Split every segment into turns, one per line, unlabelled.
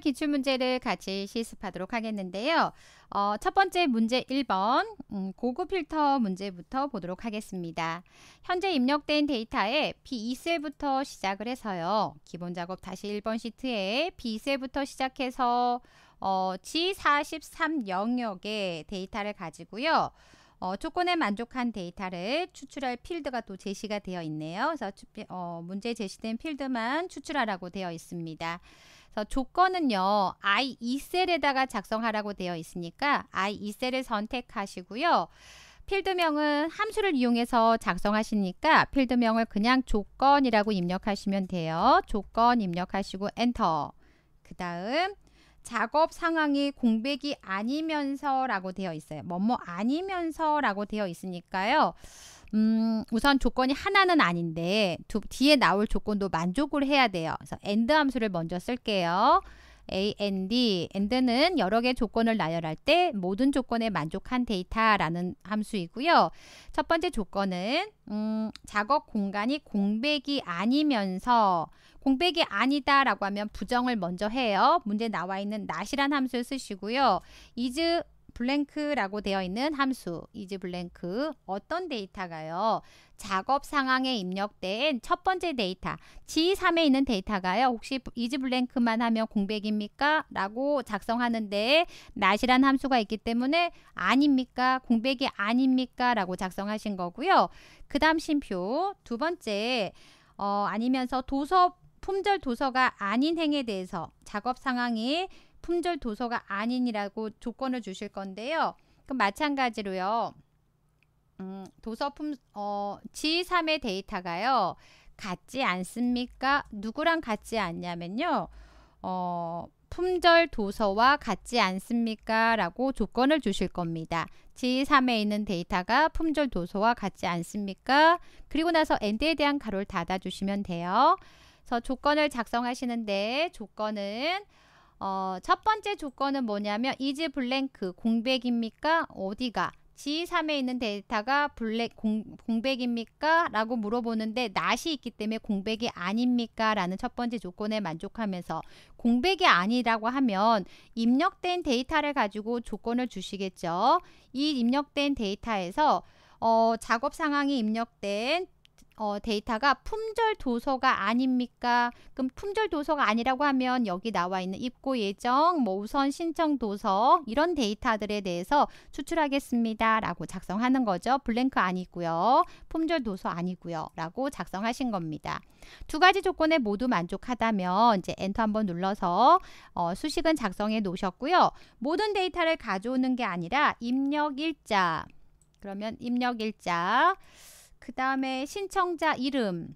기출 문제를 같이 실습하도록 하겠는데요. 어, 첫 번째 문제 1번 음, 고급 필터 문제부터 보도록 하겠습니다. 현재 입력된 데이터에 B2셀부터 e 시작을 해서요. 기본 작업 다시 1번 시트에 B2셀부터 e 시작해서 어, G43 영역의 데이터를 가지고요. 어, 조건에 만족한 데이터를 추출할 필드가 또 제시가 되어 있네요. 그래서 어, 문제 제시된 필드만 추출하라고 되어 있습니다. 그래서 조건은요. I2셀에다가 작성하라고 되어 있으니까 I2셀을 선택하시고요. 필드명은 함수를 이용해서 작성하시니까 필드명을 그냥 조건이라고 입력하시면 돼요. 조건 입력하시고 엔터. 그 다음 작업 상황이 공백이 아니면서 라고 되어 있어요. 뭐뭐 아니면서 라고 되어 있으니까요. 음, 우선 조건이 하나는 아닌데 두, 뒤에 나올 조건도 만족을 해야 돼요. 그래서 and 함수를 먼저 쓸게요. a, n, d. and는 여러 개 조건을 나열할 때 모든 조건에 만족한 데이터라는 함수이고요. 첫 번째 조건은 음, 작업 공간이 공백이 아니면서 공백이 아니다 라고 하면 부정을 먼저 해요. 문제 나와 있는 not이란 함수를 쓰시고요. is 블랭크라고 되어 있는 함수 이즈 블랭크 어떤 데이터가요? 작업 상황에 입력된 첫 번째 데이터 G3에 있는 데이터가요. 혹시 이즈 블랭크만 하면 공백입니까? 라고 작성하는데 낫이란 함수가 있기 때문에 아닙니까? 공백이 아닙니까? 라고 작성하신 거고요. 그 다음 심표 두 번째 어, 아니면서 도서 품절 도서가 아닌 행에 대해서 작업 상황이 품절 도서가 아닌이라고 조건을 주실 건데요. 그럼 마찬가지로요. 음, 도서 품, 어, G3의 데이터가요. 같지 않습니까? 누구랑 같지 않냐면요. 어, 품절 도서와 같지 않습니까? 라고 조건을 주실 겁니다. G3에 있는 데이터가 품절 도서와 같지 않습니까? 그리고 나서 엔드에 대한 가로를 닫아주시면 돼요. 그래서 조건을 작성하시는데 조건은 어, 첫 번째 조건은 뭐냐면 이즈 블랭크 공백입니까? 어디가? G3에 있는 데이터가 블랙 공, 공백입니까? 라고 물어보는데 낫이 있기 때문에 공백이 아닙니까? 라는 첫 번째 조건에 만족하면서 공백이 아니라고 하면 입력된 데이터를 가지고 조건을 주시겠죠. 이 입력된 데이터에서 어, 작업 상황이 입력된 어, 데이터가 품절 도서가 아닙니까? 그럼 품절 도서가 아니라고 하면 여기 나와 있는 입고 예정, 뭐 우선 신청 도서 이런 데이터들에 대해서 추출하겠습니다. 라고 작성하는 거죠. 블랭크 아니고요. 품절 도서 아니고요. 라고 작성하신 겁니다. 두 가지 조건에 모두 만족하다면 이제 엔터 한번 눌러서 어, 수식은 작성해 놓으셨고요. 모든 데이터를 가져오는 게 아니라 입력 일자 그러면 입력 일자 그 다음에 신청자 이름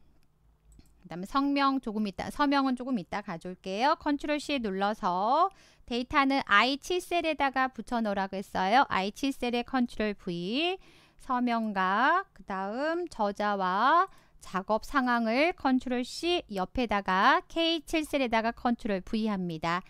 그 다음에 성명 조금 있다 서명은 조금 있다 가져올게요 컨트롤 C 눌러서 데이터는 I7셀에다가 붙여놓으라고 했어요 I7셀에 컨트롤 V 서명과 그 다음 저자와 작업 상황을 컨트롤 C 옆에다가 K7셀에다가 컨트롤 V 합니다.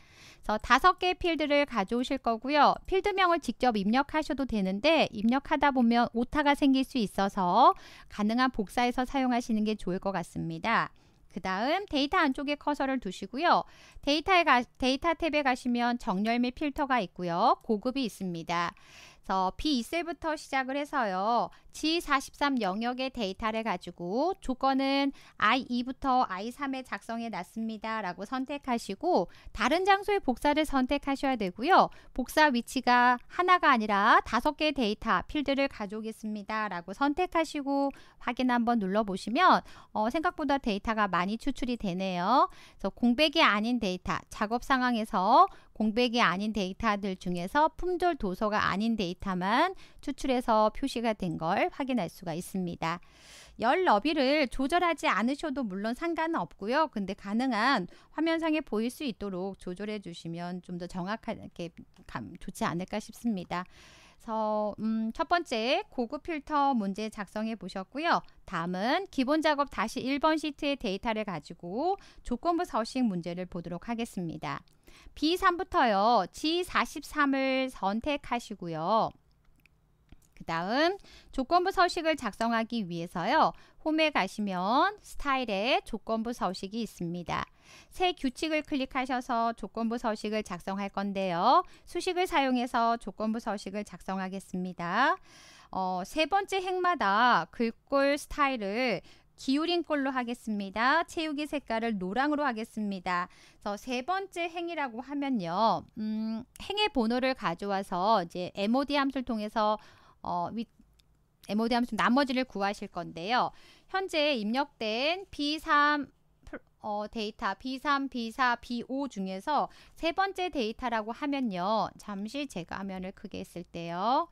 그래서 다섯 개 필드를 가져오실 거고요. 필드명을 직접 입력하셔도 되는데 입력하다 보면 오타가 생길 수 있어서 가능한 복사해서 사용하시는 게 좋을 것 같습니다. 그 다음 데이터 안쪽에 커서를 두시고요. 데이터에 가, 데이터 탭에 가시면 정렬 및 필터가 있고요. 고급이 있습니다. 그래서 B2셀부터 시작을 해서요. G43 영역의 데이터를 가지고 조건은 I2부터 I3에 작성해 놨습니다. 라고 선택하시고 다른 장소의 복사를 선택하셔야 되고요. 복사 위치가 하나가 아니라 다섯 개의 데이터 필드를 가져오겠습니다. 라고 선택하시고 확인 한번 눌러보시면 어, 생각보다 데이터가 많이 추출이 되네요. 그래서 공백이 아닌 데이터 작업 상황에서 공백이 아닌 데이터들 중에서 품절 도서가 아닌 데이터만 추출해서 표시가 된 걸 확인할 수가 있습니다. 열 너비를 조절하지 않으셔도 물론 상관은 없고요. 근데 가능한 화면상에 보일 수 있도록 조절해 주시면 좀 더 정확하게 감, 좋지 않을까 싶습니다. 그래서 음, 첫 번째 고급 필터 문제 작성해 보셨고요. 다음은 기본 작업 다시 1번 시트의 데이터를 가지고 조건부 서식 문제를 보도록 하겠습니다. B3부터요. G43을 선택하시고요. 그 다음 조건부 서식을 작성하기 위해서요. 홈에 가시면 스타일에 조건부 서식이 있습니다. 새 규칙을 클릭하셔서 조건부 서식을 작성할 건데요. 수식을 사용해서 조건부 서식을 작성하겠습니다. 어, 세 번째 행마다 글꼴 스타일을 기울인 꼴로 하겠습니다. 채우기 색깔을 노랑으로 하겠습니다. 그래서 세 번째 행이라고 하면요. 음, 행의 번호를 가져와서 이제 MOD 함수를 통해서 어, 위, MOD 하면서 나머지를 구하실 건데요. 현재 입력된 B3 어, 데이터 B3, B4, B5 중에서 세 번째 데이터라고 하면요. 잠시 제가 화면을 크게 했을 때요.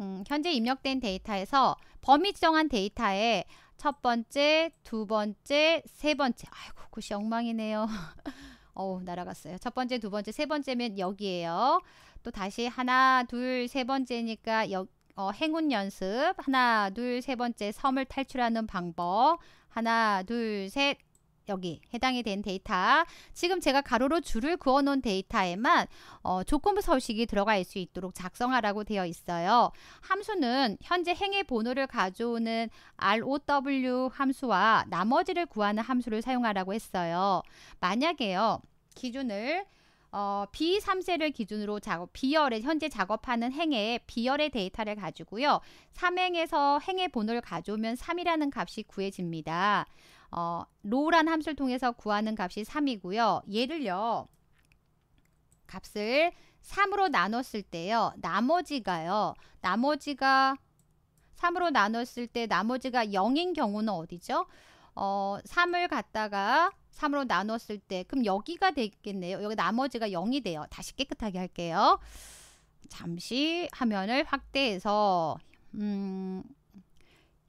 음, 현재 입력된 데이터에서 범위 지정한 데이터에 첫 번째, 두 번째, 세 번째. 아이고, 굿이 엉망이네요. 어우, 날아갔어요. 첫 번째, 두 번째, 세 번째면 여기에요. 또 다시 하나, 둘, 세 번째니까 여, 어, 행운 연습. 하나, 둘, 세 번째 섬을 탈출하는 방법. 하나, 둘, 셋. 여기 해당이 된 데이터 지금 제가 가로로 줄을 그어 놓은 데이터에만 어, 조건부 서식이 들어갈 수 있도록 작성하라고 되어 있어요 함수는 현재 행의 번호를 가져오는 ROW 함수와 나머지를 구하는 함수를 사용하라고 했어요 만약에요 기준을 어, B3세를 기준으로 작업, B열에 현재 작업하는 행의 B열의 데이터를 가지고요. 3행에서 행의 번호를 가져오면 3이라는 값이 구해집니다. 어, 로우란 함수를 통해서 구하는 값이 3이고요. 얘를요. 값을 3으로 나눴을 때요. 나머지가요. 나머지가 3으로 나눴을 때 나머지가 0인 경우는 어디죠? 어, 3을 갖다가 3으로 나눴을 때 그럼 여기가 되겠네요. 여기 나머지가 0이 돼요. 다시 깨끗하게 할게요. 잠시 화면을 확대해서 음,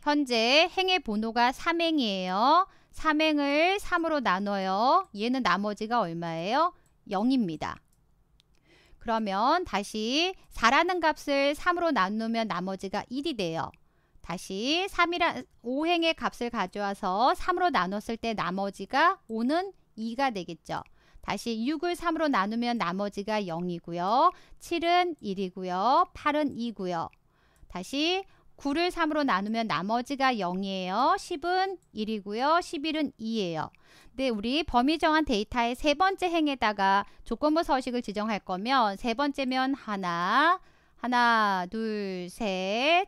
현재 행의 번호가 3행이에요. 3행을 3으로 나눠요. 얘는 나머지가 얼마예요? 0입니다. 그러면 다시 4라는 값을 3으로 나누면 나머지가 1이 돼요. 다시 3이란 5행의 값을 가져와서 3으로 나눴을 때 나머지가 5는 2가 되겠죠. 다시 6을 3으로 나누면 나머지가 0이고요. 7은 1이고요. 8은 2고요. 다시 9를 3으로 나누면 나머지가 0이에요. 10은 1이고요. 11은 2예요. 근데 우리 범위 정한 데이터의 세 번째 행에다가 조건부 서식을 지정할 거면 세 번째면 하나, 하나, 둘, 셋,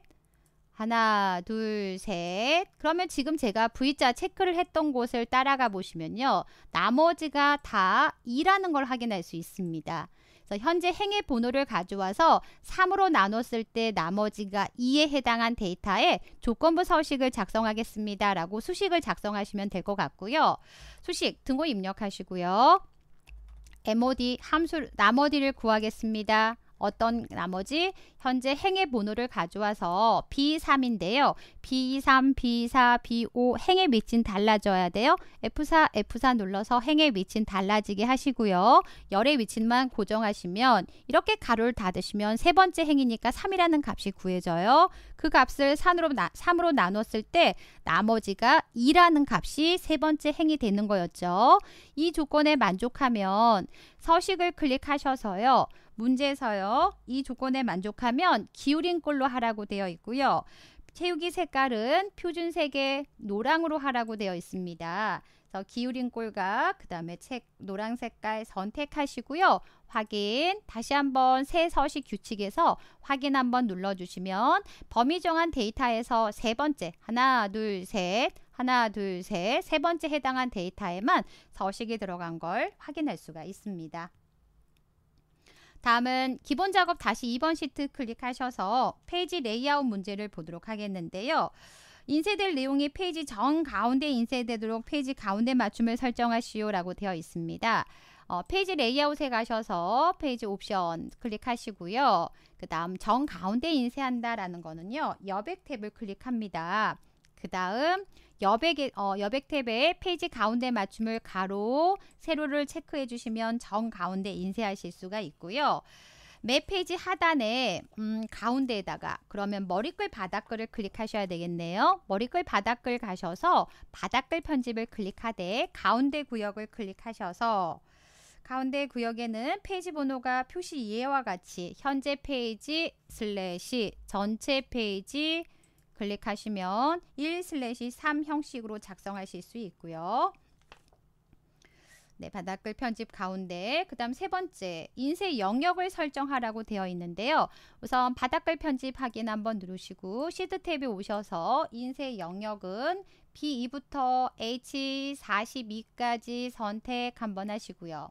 하나, 둘, 셋. 그러면 지금 제가 V자 체크를 했던 곳을 따라가 보시면요. 나머지가 다 2라는 걸 확인할 수 있습니다. 그래서 현재 행의 번호를 가져와서 3으로 나눴을 때 나머지가 2에 해당한 데이터에 조건부 서식을 작성하겠습니다. 라고 수식을 작성하시면 될 것 같고요. 수식 등호 입력하시고요. MOD 함수 나머지를 구하겠습니다. 어떤 나머지 현재 행의 번호를 가져와서 B3인데요. b 3 B4, B5 행의 위치는 달라져야 돼요. F4, F4 눌러서 행의 위치는 달라지게 하시고요. 열의 위치만 고정하시면 이렇게 가로를 닫으시면 세 번째 행이니까 3이라는 값이 구해져요. 그 값을 3으로, 나, 3으로 나눴을 때 나머지가 2라는 값이 세 번째 행이 되는 거였죠. 이 조건에 만족하면 서식을 클릭하셔서요. 문제에서요. 이 조건에 만족하면 기울인 꼴로 하라고 되어 있고요. 채우기 색깔은 표준색의 노랑으로 하라고 되어 있습니다. 그래서 기울인 꼴과 그 다음에 책 노랑 색깔 선택하시고요. 확인 다시 한번 새 서식 규칙에서 확인 한번 눌러주시면 범위 정한 데이터에서 세 번째 하나 둘 셋 하나 둘 셋 세 번째 해당한 데이터에만 서식이 들어간 걸 확인할 수가 있습니다. 다음은 기본 작업 다시 2번 시트 클릭하셔서 페이지 레이아웃 문제를 보도록 하겠는데요. 인쇄될 내용이 페이지 정 가운데 인쇄되도록 페이지 가운데 맞춤을 설정하시오 라고 되어 있습니다. 어, 페이지 레이아웃에 가셔서 페이지 옵션 클릭하시고요. 그 다음 정 가운데 인쇄한다라는 거는요. 여백 탭을 클릭합니다. 그 다음 여백, 어, 여백 탭에 페이지 가운데 맞춤을 가로, 세로를 체크해 주시면 정 가운데 인쇄하실 수가 있고요. 맵 페이지 하단에 음, 가운데에다가 그러면 머리글 바닥글을 클릭하셔야 되겠네요. 머리글 바닥글 가셔서 바닥글 편집을 클릭하되 가운데 구역을 클릭하셔서 가운데 구역에는 페이지 번호가 표시 이해와 같이 현재 페이지 슬래시 전체 페이지 클릭하시면 1 슬래시 3 형식으로 작성하실 수 있고요. 네, 바닥글 편집 가운데 그 다음 세 번째 인쇄 영역을 설정하라고 되어 있는데요. 우선 바닥글 편집 확인 한번 누르시고 시드 탭에 오셔서 인쇄 영역은 B2부터 H42까지 선택 한번 하시고요.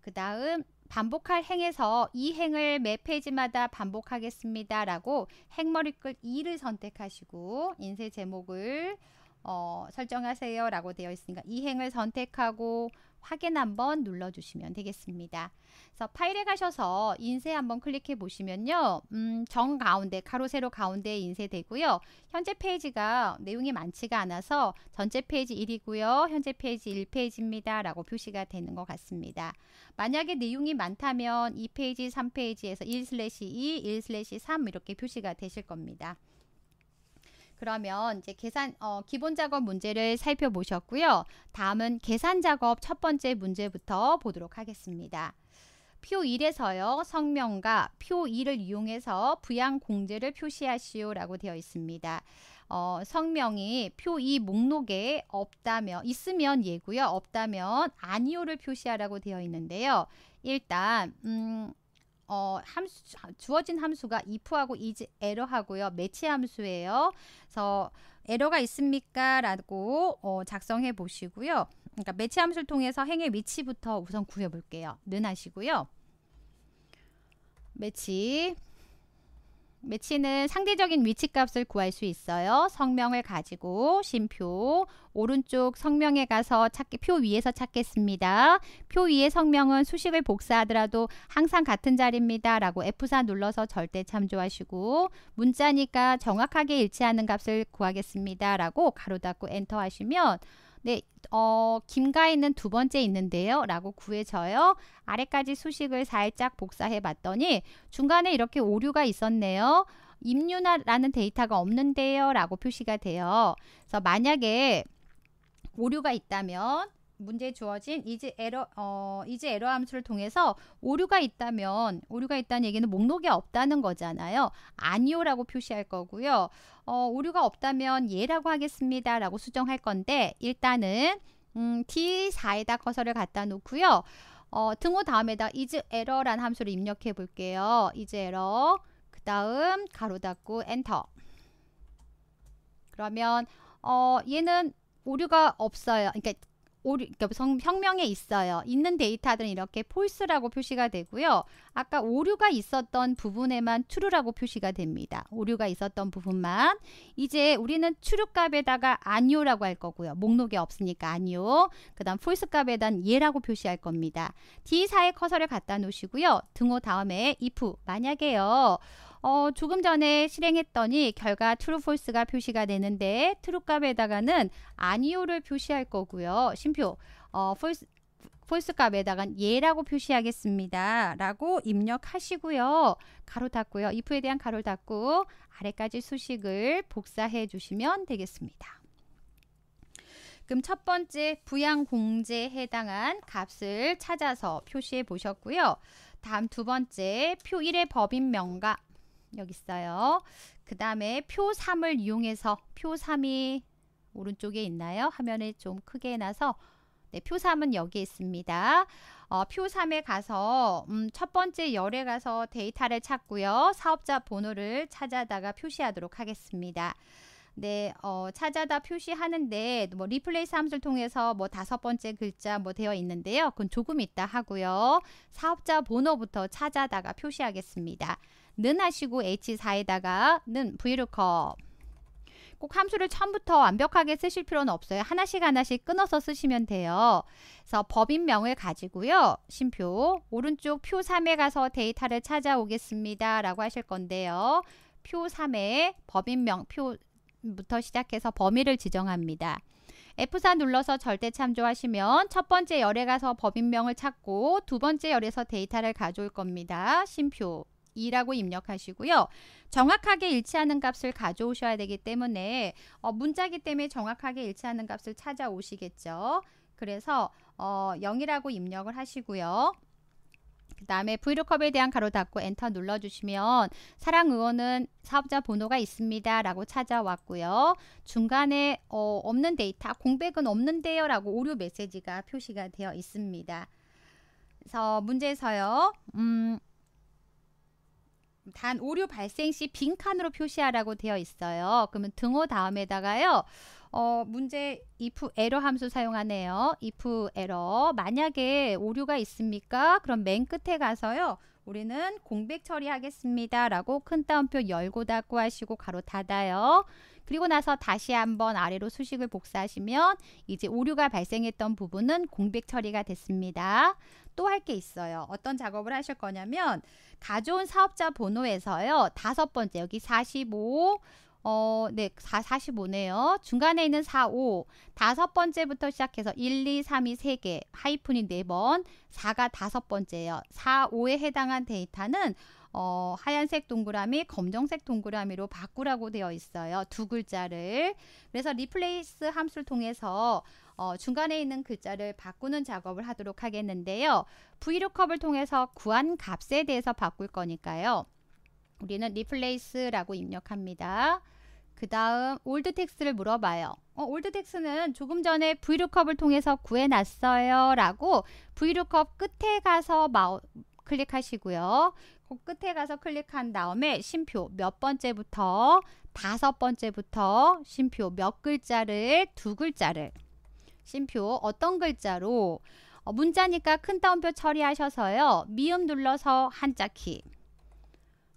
그 다음 반복할 행에서 이 행을 매 페이지마다 반복하겠습니다. 라고 행머리 끝 2를 선택하시고 인쇄 제목을 어, 설정하세요. 라고 되어 있으니까 이 행을 선택하고 확인 한번 눌러주시면 되겠습니다. 그래서 파일에 가셔서 인쇄 한번 클릭해 보시면요. 음, 정 가운데 가로 세로 가운데 인쇄되고요. 현재 페이지가 내용이 많지가 않아서 전체 페이지 1이고요. 현재 페이지 1페이지입니다. 라고 표시가 되는 것 같습니다. 만약에 내용이 많다면 2페이지, 3페이지에서 1 2, 1 3 이렇게 표시가 되실 겁니다. 그러면 이제 계산 어, 기본 작업 문제를 살펴보셨고요. 다음은 계산 작업 첫 번째 문제부터 보도록 하겠습니다. 표 1에서요. 성명과 표 2를 이용해서 부양 공제를 표시하시오라고 되어 있습니다. 어, 성명이 표 2 목록에 없다면 있으면 예고요. 없다면 아니오를 표시하라고 되어 있는데요. 일단 음, 어, 함수, 주어진 함수가 if하고 is, error하고요. 매치 함수예요. 그래서 에러가 있습니까? 라고 어, 작성해 보시고요. 그러니까 매치 함수를 통해서 행의 위치부터 우선 구해 볼게요. 는 하시고요. 매치 매치는 상대적인 위치값을 구할 수 있어요. 성명을 가지고 심표 오른쪽 성명에 가서 찾기 표 위에서 찾겠습니다. 표 위에 성명은 수식을 복사하더라도 항상 같은 자리입니다. 라고 F4 눌러서 절대 참조하시고 문자니까 정확하게 일치하는 값을 구하겠습니다. 라고 가로 닫고 엔터 하시면 네, 어, 김가에는 두 번째 있는데요. 라고 구해져요. 아래까지 수식을 살짝 복사해 봤더니 중간에 이렇게 오류가 있었네요. 임유나라는 데이터가 없는데요. 라고 표시가 돼요. 그래서 만약에 오류가 있다면 문제에 주어진 이제 에러 어 이제 에러 함수를 통해서 오류가 있다면 오류가 있다는 얘기는 목록에 없다는 거잖아요. 아니요라고 표시할 거고요. 어 오류가 없다면 예라고 하겠습니다라고 수정할 건데 일단은 음 D4에다 커서를 갖다 놓고요. 어 등호 다음에다 이즈 에러란 함수를 입력해 볼게요. 이즈 에러 그다음 가로 닫고 엔터. 그러면 어 얘는 오류가 없어요. 그러니까 오류, 그러니까 혁명에 있어요. 있는 데이터들은 이렇게 f a 라고 표시가 되고요. 아까 오류가 있었던 부분에만 true라고 표시가 됩니다. 오류가 있었던 부분만. 이제 우리는 true 값에다가 아니오라고 할 거고요. 목록에 없으니까 아니오. 그 다음 f a 값에단 예라고 표시할 겁니다. D4에 커서를 갖다 놓으시고요. 등호 다음에 if 만약에요. 어, 조금 전에 실행했더니 결과 true, false가 표시가 되는데 true 값에다가는 아니오를 표시할 거고요. 심표 어, false, false 값에다가는 예라고 표시하겠습니다. 라고 입력하시고요. 가로 닫고요. if에 대한 가로 닫고 아래까지 수식을 복사해 주시면 되겠습니다. 그럼 첫 번째 부양공제에 해당한 값을 찾아서 표시해 보셨고요. 다음 두 번째 표 1의 법인 명가 여기 있어요. 그 다음에 표 3을 이용해서 표 3이 오른쪽에 있나요? 화면에 좀 크게 해놔서 네, 표 3은 여기에 있습니다. 어, 표 3에 가서 음, 첫 번째 열에 가서 데이터를 찾고요. 사업자 번호를 찾아다가 표시하도록 하겠습니다. 네, 어, 찾아다 표시하는데 뭐 리플레이스 함수를 통해서 뭐 다섯 번째 글자 뭐 되어 있는데요. 그건 조금 있다 하고요. 사업자 번호부터 찾아다가 표시하겠습니다. 는 하시고 H4에다가 는 브이루컵 꼭 함수를 처음부터 완벽하게 쓰실 필요는 없어요. 하나씩 하나씩 끊어서 쓰시면 돼요. 그래서 법인명을 가지고요. 심표 오른쪽 표 3에 가서 데이터를 찾아오겠습니다. 라고 하실 건데요. 표 3에 법인명 표부터 시작해서 범위를 지정합니다. F4 눌러서 절대 참조하시면 첫 번째 열에 가서 법인명을 찾고 두 번째 열에서 데이터를 가져올 겁니다. 심표 2라고 입력하시고요. 정확하게 일치하는 값을 가져오셔야 되기 때문에 어, 문자기 때문에 정확하게 일치하는 값을 찾아오시겠죠. 그래서 어, 0이라고 입력을 하시고요. 그 다음에 브이로컵에 대한 가로 닫고 엔터 눌러주시면 사랑 의원은 사업자 번호가 있습니다 라고 찾아왔고요. 중간에 어, 없는 데이터 공백은 없는데요 라고 오류 메시지가 표시가 되어 있습니다. 그래서 문제에서요. 음, 단 오류 발생 시 빈칸으로 표시하라고 되어 있어요. 그러면 등호 다음에다가요. 어, 문제 if 에러 함수 사용하네요. if 에러 만약에 오류가 있습니까? 그럼 맨 끝에 가서요. 우리는 공백 처리하겠습니다. 라고 큰 따옴표 열고 닫고 하시고 가로 닫아요. 그리고 나서 다시 한번 아래로 수식을 복사하시면 이제 오류가 발생했던 부분은 공백 처리가 됐습니다. 또 할 게 있어요. 어떤 작업을 하실 거냐면 가져온 사업자 번호에서요. 다섯 번째 여기 45 어, 네, 4, 45네요. 중간에 있는 4, 5. 다섯 번째부터 시작해서 1, 2, 3, 2, 3개. 하이픈이 4번. 4가 다섯 번째예요. 4, 5에 해당한 데이터는 어, 하얀색 동그라미, 검정색 동그라미로 바꾸라고 되어 있어요. 두 글자를. 그래서 리플레이스 함수를 통해서 어, 중간에 있는 글자를 바꾸는 작업을 하도록 하겠는데요. VLOOKUP을 통해서 구한 값에 대해서 바꿀 거니까요. 우리는 리플레이스라고 입력합니다. 그 다음 올드 텍스를 물어봐요. 어, 올드 텍스는 조금 전에 VLOOKUP을 통해서 구해놨어요. 라고 VLOOKUP 끝에 가서 마우, 클릭하시고요. 그 끝에 가서 클릭한 다음에 쉼표몇 번째부터 다섯 번째부터 쉼표몇 글자를 두 글자를 쉼표 어떤 글자로 어, 문자니까 큰 따옴표 처리하셔서요. 미음 눌러서 한자키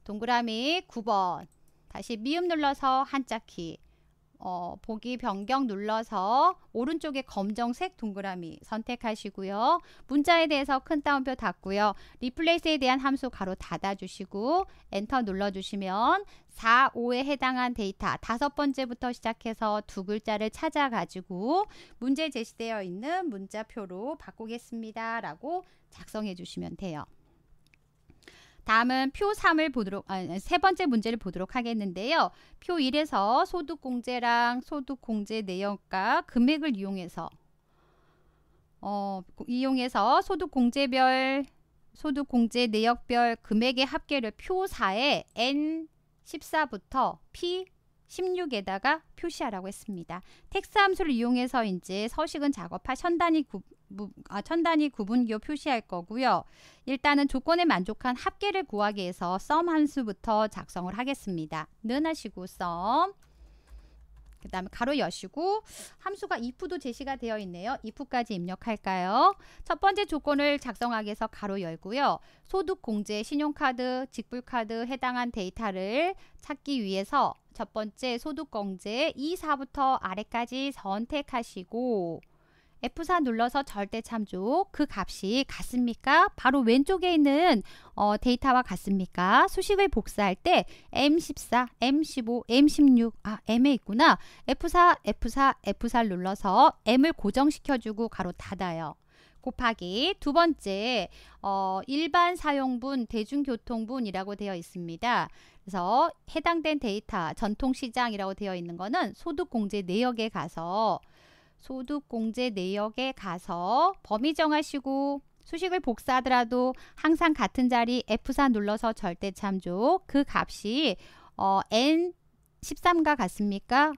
동그라미 9번 다시 미음 눌러서 한자키 어, 보기 변경 눌러서 오른쪽에 검정색 동그라미 선택하시고요. 문자에 대해서 큰 따옴표 닫고요. 리플레이스에 대한 함수 가로 닫아주시고 엔터 눌러주시면 4, 5에 해당한 데이터 다섯 번째부터 시작해서 두 글자를 찾아가지고 문제 제시되어 있는 문자표로 바꾸겠습니다. 라고 작성해 주시면 돼요. 다음은 표 3을 보도록 아세 번째 문제를 보도록 하겠는데요. 표 1에서 소득공제랑 소득공제 내역과 금액을 이용해서 어, 이용해서 소득공제별 소득공제 내역별 금액의 합계를 표 4에 N14부터 P 16에다가 표시하라고 했습니다. 텍스 함수를 이용해서 이제 서식은 작업하셨다니 아, 천단위 구분기호 표시할 거고요. 일단은 조건에 만족한 합계를 구하기 위해서 썸 함수부터 작성을 하겠습니다. 는 하시고 썸. 그 다음에 가로 여시고 함수가 if도 제시가 되어 있네요. if까지 입력할까요? 첫 번째 조건을 작성하기 위해서 가로 열고요. 소득 공제, 신용카드, 직불카드 해당한 데이터를 찾기 위해서 첫 번째 소득 공제 2, 4부터 아래까지 선택하시고 F4 눌러서 절대 참조 그 값이 같습니까? 바로 왼쪽에 있는 어, 데이터와 같습니까? 수식을 복사할 때 M14, M15, M16, 아 M에 있구나. F4, F4, F4 눌러서 M을 고정시켜주고 가로 닫아요. 곱하기 두 번째 어, 일반 사용분 대중교통분이라고 되어 있습니다. 그래서 해당된 데이터 전통시장이라고 되어 있는 거는 소득공제 내역에 가서 소득공제 내역에 가서 범위 정하시고 수식을 복사하더라도 항상 같은 자리 F4 눌러서 절대 참조 그 값이 어, N13과 같습니까?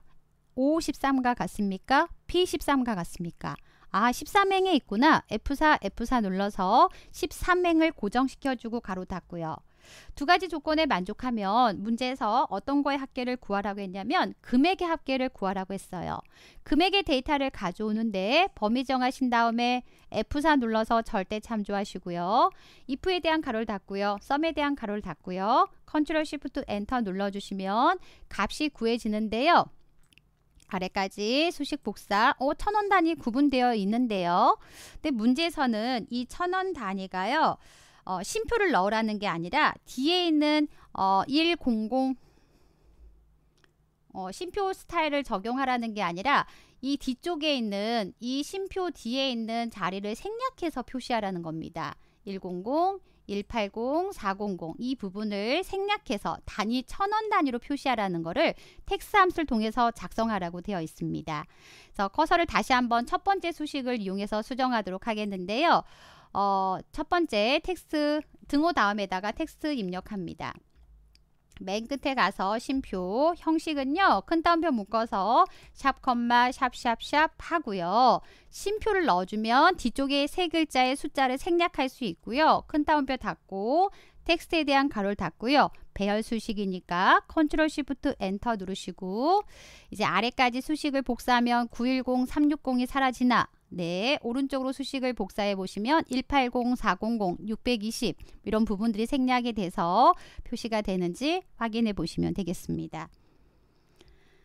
O13과 같습니까? P13과 같습니까? 아 13행에 있구나 F4 F4 눌러서 13행을 고정시켜주고 가로 닫고요 두 가지 조건에 만족하면 문제에서 어떤 거에 합계를 구하라고 했냐면 금액의 합계를 구하라고 했어요. 금액의 데이터를 가져오는데 범위 정하신 다음에 F4 눌러서 절대 참조하시고요. if에 대한 가로를 닫고요. 썸에 대한 가로를 닫고요. 컨트롤 시프트 엔터 눌러주시면 값이 구해지는데요. 아래까지 수식 복사 오, 천 원 단위 구분되어 있는데요. 근데 문제에서는 이 천 원 단위가요. 어, 심표를 넣으라는 게 아니라 뒤에 있는 어, 100 어, 심표 스타일을 적용하라는 게 아니라 이 뒤쪽에 있는 이 심표 뒤에 있는 자리를 생략해서 표시하라는 겁니다. 100, 180, 400 이 부분을 생략해서 단위 천원 단위로 표시하라는 것을 텍스 함수를 통해서 작성하라고 되어 있습니다. 그래서 커서를 다시 한번 첫 번째 수식을 이용해서 수정하도록 하겠는데요. 어, 첫 번째 텍스트 등호 다음에다가 텍스트 입력합니다. 맨 끝에 가서 심표 형식은요 큰따옴표 묶어서 샵컴마 샵샵샵 하고요 심표를 넣어주면 뒤쪽에 세 글자의 숫자를 생략할 수 있고요 큰따옴표 닫고 텍스트에 대한 가로를 닫고요 배열 수식이니까 컨트롤 시프트 엔터 누르시고 이제 아래까지 수식을 복사하면 910360이 사라지나 네, 오른쪽으로 수식을 복사해 보시면 180, 400, 620 이런 부분들이 생략이 돼서 표시가 되는지 확인해 보시면 되겠습니다.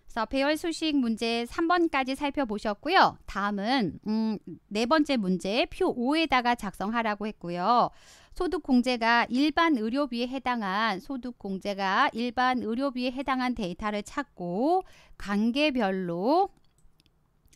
자, 배열 수식 문제 3번까지 살펴보셨고요. 다음은 음, 네 번째 문제 표 5에다가 작성하라고 했고요. 소득공제가 일반 의료비에 해당한 소득공제가 일반 의료비에 해당한 데이터를 찾고 관계별로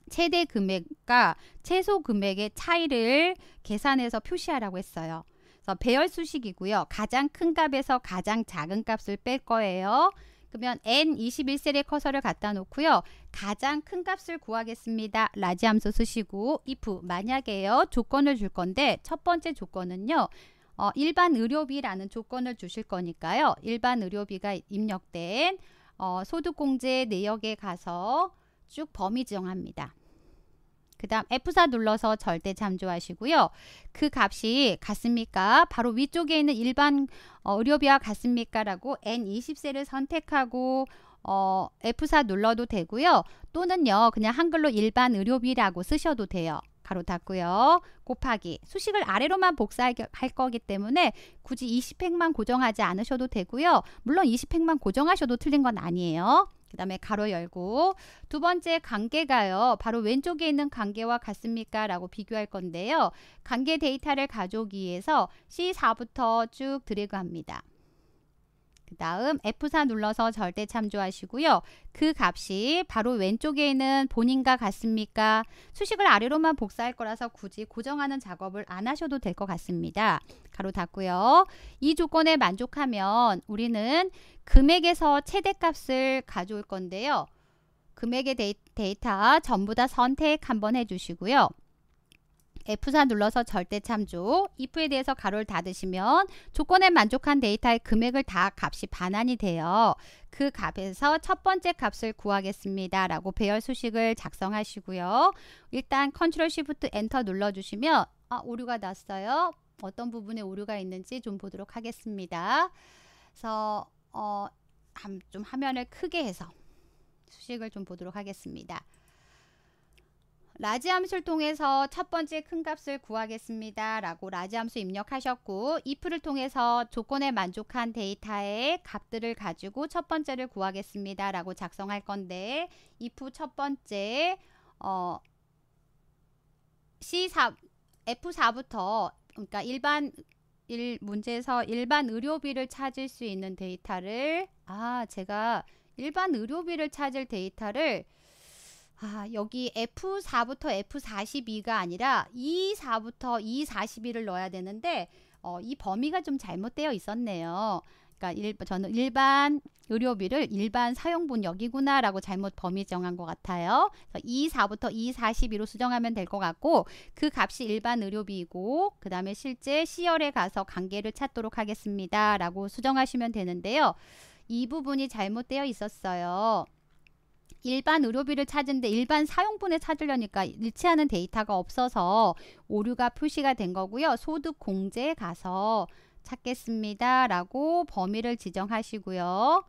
최대 금액과 최소 금액의 차이를 계산해서 표시하라고 했어요. 그래서 배열수식이고요. 가장 큰 값에서 가장 작은 값을 뺄 거예요. 그러면 N21셀에 커서를 갖다 놓고요. 가장 큰 값을 구하겠습니다. 라지 함수 쓰시고 if 만약에요. 조건을 줄 건데 첫 번째 조건은요. 어, 일반 의료비라는 조건을 주실 거니까요. 일반 의료비가 입력된 어, 소득공제 내역에 가서 쭉 범위 지정합니다. 그 다음 F4 눌러서 절대 참조하시고요. 그 값이 같습니까? 바로 위쪽에 있는 일반 어, 의료비와 같습니까? 라고 N20세를 선택하고 어, F4 눌러도 되고요. 또는요. 그냥 한글로 일반 의료비라고 쓰셔도 돼요. 가로 닫고요. 곱하기. 수식을 아래로만 복사할 거기 때문에 굳이 2 0행만 고정하지 않으셔도 되고요. 물론 2 0행만 고정하셔도 틀린 건 아니에요. 그 다음에 가로 열고 두 번째 관계가요. 바로 왼쪽에 있는 관계와 같습니까? 라고 비교할 건데요. 관계 데이터를 가져오기 위해서 C4부터 쭉 드래그합니다. 그 다음 F4 눌러서 절대 참조하시고요. 그 값이 바로 왼쪽에 있는 본인과 같습니까? 수식을 아래로만 복사할 거라서 굳이 고정하는 작업을 안 하셔도 될 것 같습니다. 가로 닫고요. 이 조건에 만족하면 우리는 금액에서 최대값을 가져올 건데요. 금액의 데이, 터 전부 다 선택 한번 해주시고요. F4 눌러서 절대 참조 if에 대해서 가로를 닫으시면 조건에 만족한 데이터의 금액을 다 값이 반환이 돼요. 그 값에서 첫 번째 값을 구하겠습니다. 라고 배열 수식을 작성하시고요. 일단 컨트롤 시프트 엔터 눌러주시면 아, 오류가 났어요. 어떤 부분에 오류가 있는지 좀 보도록 하겠습니다. 그래서 어, 좀 화면을 크게 해서 수식을 좀 보도록 하겠습니다. 라지 함수를 통해서 첫 번째 큰 값을 구하겠습니다. 라고 라지 함수 입력하셨고 if를 통해서 조건에 만족한 데이터의 값들을 가지고 첫 번째를 구하겠습니다. 라고 작성할 건데 if 첫 번째 어, C4 F4부터 그러니까 일반 일 문제에서 일반 의료비를 찾을 수 있는 데이터를 아 제가 일반 의료비를 찾을 데이터를 아, 여기 F4부터 F42가 아니라 E4부터 E42를 넣어야 되는데 어, 이 범위가 좀 잘못되어 있었네요. 그러니까 일, 저는 일반 의료비를 일반 사용분 여기구나라고 잘못 범위 정한 것 같아요. 그래4부터 242로 e 수정하면 될 것 같고 그 값이 일반 의료비이고 그 다음에 실제 시열에 가서 관계를 찾도록 하겠습니다. 라고 수정하시면 되는데요. 이 부분이 잘못되어 있었어요. 일반 의료비를 찾은데 일반 사용분에 찾으려니까 일치하는 데이터가 없어서 오류가 표시가 된 거고요. 소득 공제에 가서 찾겠습니다. 라고 범위를 지정하시고요.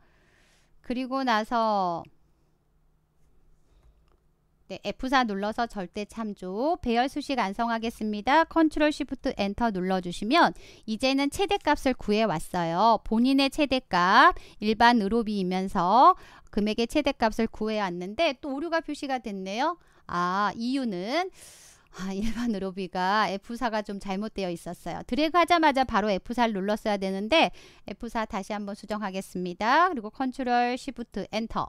그리고 나서 네, F4 눌러서 절대 참조 배열 수식 완성하겠습니다 컨트롤 시프트 엔터 눌러주시면 이제는 최대값을 구해왔어요. 본인의 최대값 일반 의료비이면서 금액의 최대값을 구해왔는데 또 오류가 표시가 됐네요. 아 이유는 아, 일반 의료비가 F4가 좀 잘못되어 있었어요. 드래그 하자마자 바로 F4를 눌렀어야 되는데 F4 다시 한번 수정하겠습니다. 그리고 컨트롤 시프트 엔터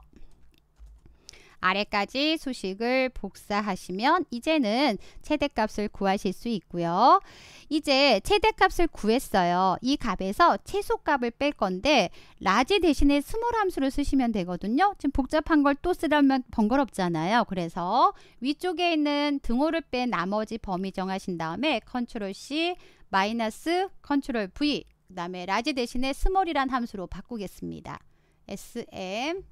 아래까지 수식을 복사하시면 이제는 최대값을 구하실 수 있고요. 이제 최대값을 구했어요. 이 값에서 최소값을 뺄 건데 라지 대신에 스몰 함수를 쓰시면 되거든요. 지금 복잡한 걸 또 쓰려면 번거롭잖아요. 그래서 위쪽에 있는 등호를 뺀 나머지 범위 정하신 다음에 컨트롤 C 마이너스 컨트롤 V 그 다음에 라지 대신에 스몰이란 함수로 바꾸겠습니다. SM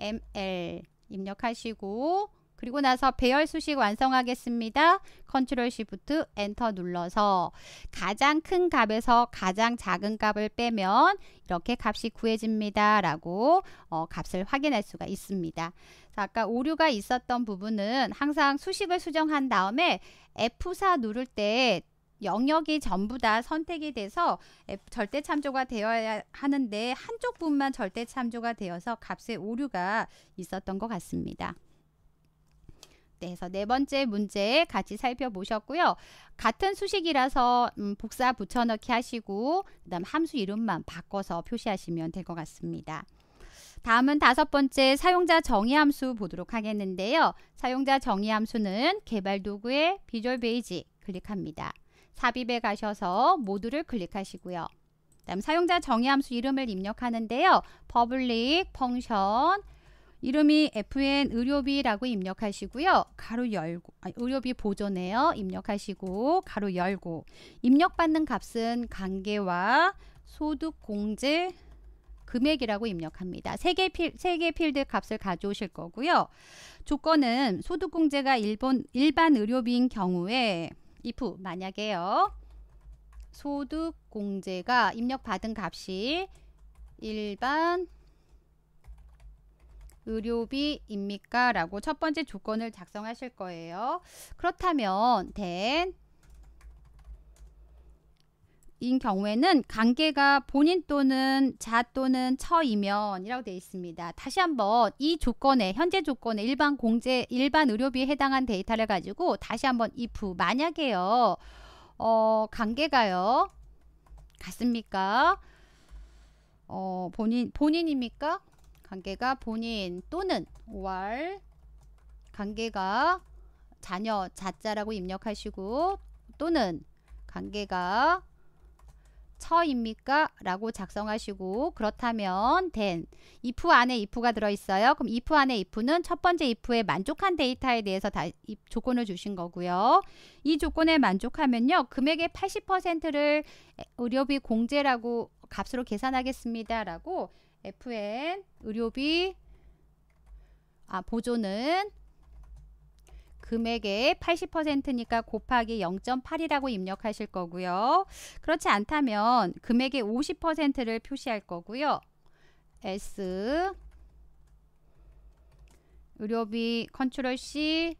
ml 입력하시고 그리고 나서 배열 수식 완성하겠습니다. 컨트롤 시프트 엔터 눌러서 가장 큰 값에서 가장 작은 값을 빼면 이렇게 값이 구해집니다. 라고 어, 값을 확인할 수가 있습니다. 아까 오류가 있었던 부분은 항상 수식을 수정한 다음에 F4 누를 때 영역이 전부 다 선택이 돼서 절대 참조가 되어야 하는데 한쪽 분만 절대 참조가 되어서 값의 오류가 있었던 것 같습니다. 네, 그래서 네 번째 문제 같이 살펴보셨고요. 같은 수식이라서 음, 복사 붙여넣기 하시고 그다음 함수 이름만 바꿔서 표시하시면 될 것 같습니다. 다음은 다섯 번째 사용자 정의 함수 보도록 하겠는데요. 사용자 정의 함수는 개발 도구의 비주얼 베이직 클릭합니다. 삽입에 가셔서 모두를 클릭하시고요. 다음 사용자 정의 함수 이름을 입력하는데요. 퍼블릭 펑션 이름이 fn 의료비라고 입력하시고요. 가로 열고 아니, 의료비 보존해요. 입력하시고 가로 열고 입력받는 값은 관계와 소득 공제 금액이라고 입력합니다. 세 개 필, 3개 필드 값을 가져오실 거고요. 조건은 소득공제가 일본, 일반 의료비인 경우에 if 만약에요. 소득 공제가 입력받은 값이 일반 의료비입니까? 라고 첫 번째 조건을 작성하실 거예요. 그렇다면 된인 경우에는 관계가 본인 또는 자 또는 처이면이라고 되어 있습니다. 다시 한번 이 조건에 현재 조건에 일반 공제 일반 의료비에 해당한 데이터를 가지고 다시 한번 if 만약에요. 어, 관계가요. 같습니까? 어, 본인 본인입니까? 관계가 본인 또는 or 관계가 자녀 자자라고 입력하시고 또는 관계가 처입니까? 라고 작성하시고 그렇다면 then if 안에 if가 들어있어요. 그럼 if 안에 if는 첫 번째 if에 만족한 데이터에 대해서 다 조건을 주신 거고요. 이 조건에 만족하면요. 금액의 80%를 의료비 공제라고 값으로 계산하겠습니다. 라고 FN 의료비 아 보조는 금액의 80%니까 곱하기 0.8이라고 입력하실 거고요. 그렇지 않다면 금액의 50%를 표시할 거고요. S 의료비 컨트롤 C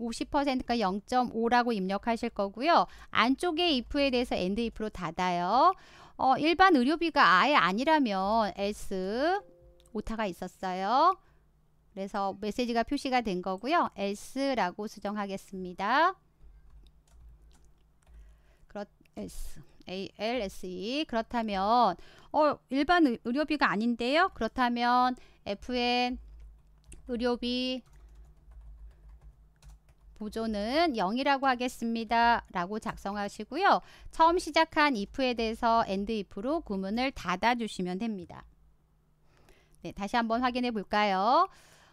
50%가 0.5라고 입력하실 거고요. 안쪽에 if에 대해서 end if로 닫아요. 어, 일반 의료비가 아예 아니라면 S 오타가 있었어요. 그래서 메시지가 표시가 된 거고요. else라고 수정하겠습니다. 그렇 s ALSE 그렇다면 어 일반 의, 료비가 아닌데요. 그렇다면 FN 의료비 보조는 0이라고 하겠습니다. 라고 작성하시고요. 처음 시작한 if에 대해서 and if로 구문을 닫아주시면 됩니다. 네, 다시 한번 확인해 볼까요?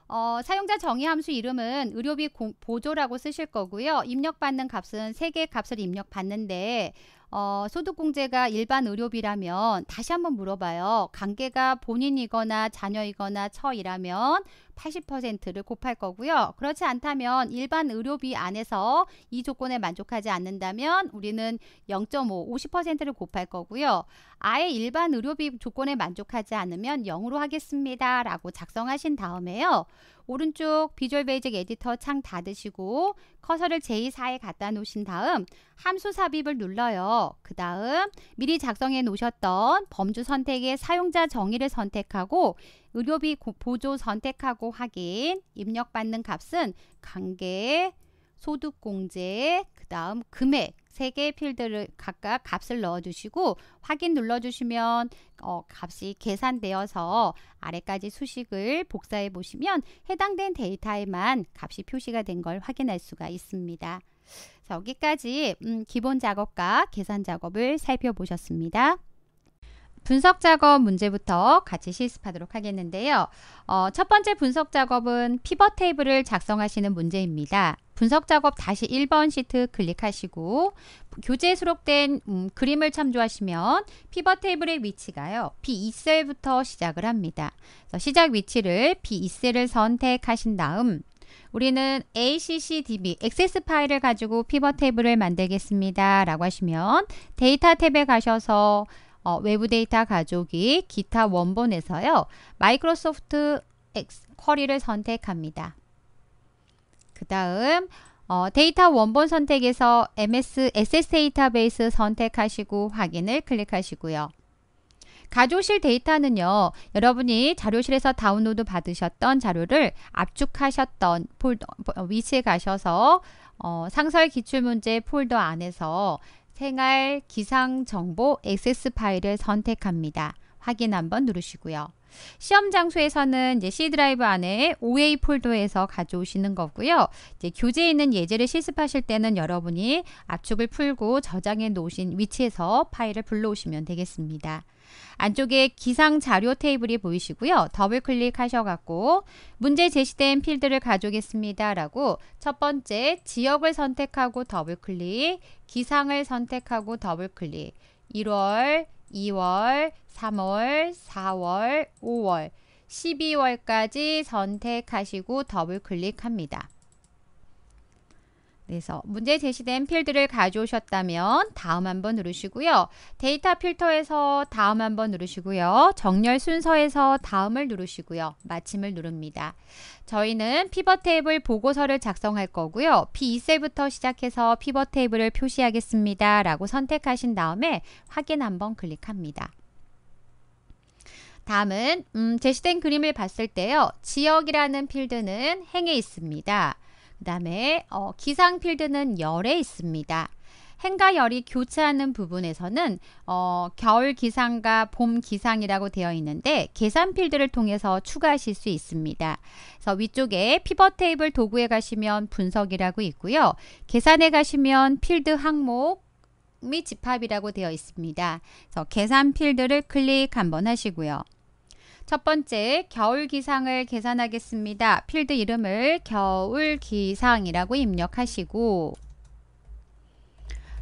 어, 사용자 정의 함수 이름은 의료비 보조라고 쓰실 거고요. 입력받는 값은 세개 값을 입력받는데 어, 소득공제가 일반 의료비라면 다시 한번 물어봐요. 관계가 본인이거나 자녀이거나 처이라면 80%를 곱할 거고요. 그렇지 않다면 일반 의료비 안에서 이 조건에 만족하지 않는다면 우리는 0.5, 50%를 곱할 거고요. 아예 일반 의료비 조건에 만족하지 않으면 0으로 하겠습니다. 라고 작성하신 다음에요. 오른쪽 비주얼 베이직 에디터 창 닫으시고 커서를 제2사에 갖다 놓으신 다음 함수 삽입을 눌러요. 그 다음 미리 작성해 놓으셨던 범주 선택의 사용자 정의를 선택하고 의료비 보조 선택하고 확인 입력받는 값은 관계 소득공제 그 다음 금액 세 개의 필드를 각각 값을 넣어주시고 확인 눌러주시면 어, 값이 계산되어서 아래까지 수식을 복사해 보시면 해당된 데이터에만 값이 표시가 된 걸 확인할 수가 있습니다. 자, 여기까지 음, 기본 작업과 계산 작업을 살펴보셨습니다. 분석 작업 문제부터 같이 실습하도록 하겠는데요. 어, 첫 번째 분석 작업은 피벗 테이블을 작성하시는 문제입니다. 분석 작업 다시 1번 시트 클릭하시고 교재에 수록된 음, 그림을 참조하시면 피벗 테이블의 위치가요. B2셀부터 시작을 합니다. 시작 위치를 B2셀을 선택하신 다음 우리는 ACCDB, 액세스 파일을 가지고 피벗 테이블을 만들겠습니다. 라고 하시면 데이터 탭에 가셔서 어, 외부 데이터 가져오 기타 원본에서요. 마이크로소프트 엑스, 쿼리를 선택합니다. 그 다음 어, 데이터 원본 선택에서 MS SS 데이터베이스 선택하시고 확인을 클릭하시고요. 가조실 데이터는요. 여러분이 자료실에서 다운로드 받으셨던 자료를 압축하셨던 폴더 어, 위치에 가셔서 어, 상설 기출문제 폴더 안에서 생활 기상 정보 액세스 파일을 선택합니다. 확인 한번 누르시고요. 시험 장소에서는 이제 C 드라이브 안에 OA 폴더에서 가져오시는 거고요. 이제 교재에 있는 예제를 실습하실 때는 여러분이 압축을 풀고 저장해 놓으신 위치에서 파일을 불러오시면 되겠습니다. 안쪽에 기상 자료 테이블이 보이시고요. 더블 클릭하셔갖고 문제 제시된 필드를 가져오겠습니다. 라고 첫 번째 지역을 선택하고 더블 클릭, 기상을 선택하고 더블 클릭, 1월, 2월, 3월, 4월, 5월, 12월까지 선택하시고 더블 클릭합니다. 그래서 문제 제시된 필드를 가져오셨다면 다음 한번 누르시고요. 데이터 필터에서 다음 한번 누르시고요. 정렬 순서에서 다음을 누르시고요. 마침을 누릅니다. 저희는 피벗 테이블 보고서를 작성할 거고요. P2셀부터 시작해서 피벗 테이블을 표시하겠습니다. 라고 선택하신 다음에 확인 한번 클릭합니다. 다음은 음, 제시된 그림을 봤을 때요. 지역이라는 필드는 행에 있습니다. 그 다음에 어, 기상필드는 열에 있습니다. 행과 열이 교차하는 부분에서는 어, 겨울 기상과 봄 기상이라고 되어 있는데 계산 필드를 통해서 추가하실 수 있습니다. 그래서 위쪽에 피벗 테이블 도구에 가시면 분석이라고 있고요. 계산에 가시면 필드 항목 및 집합이라고 되어 있습니다. 그래서 계산 필드를 클릭 한번 하시고요. 첫 번째 겨울 기상을 계산하겠습니다. 필드 이름을 겨울 기상이라고 입력하시고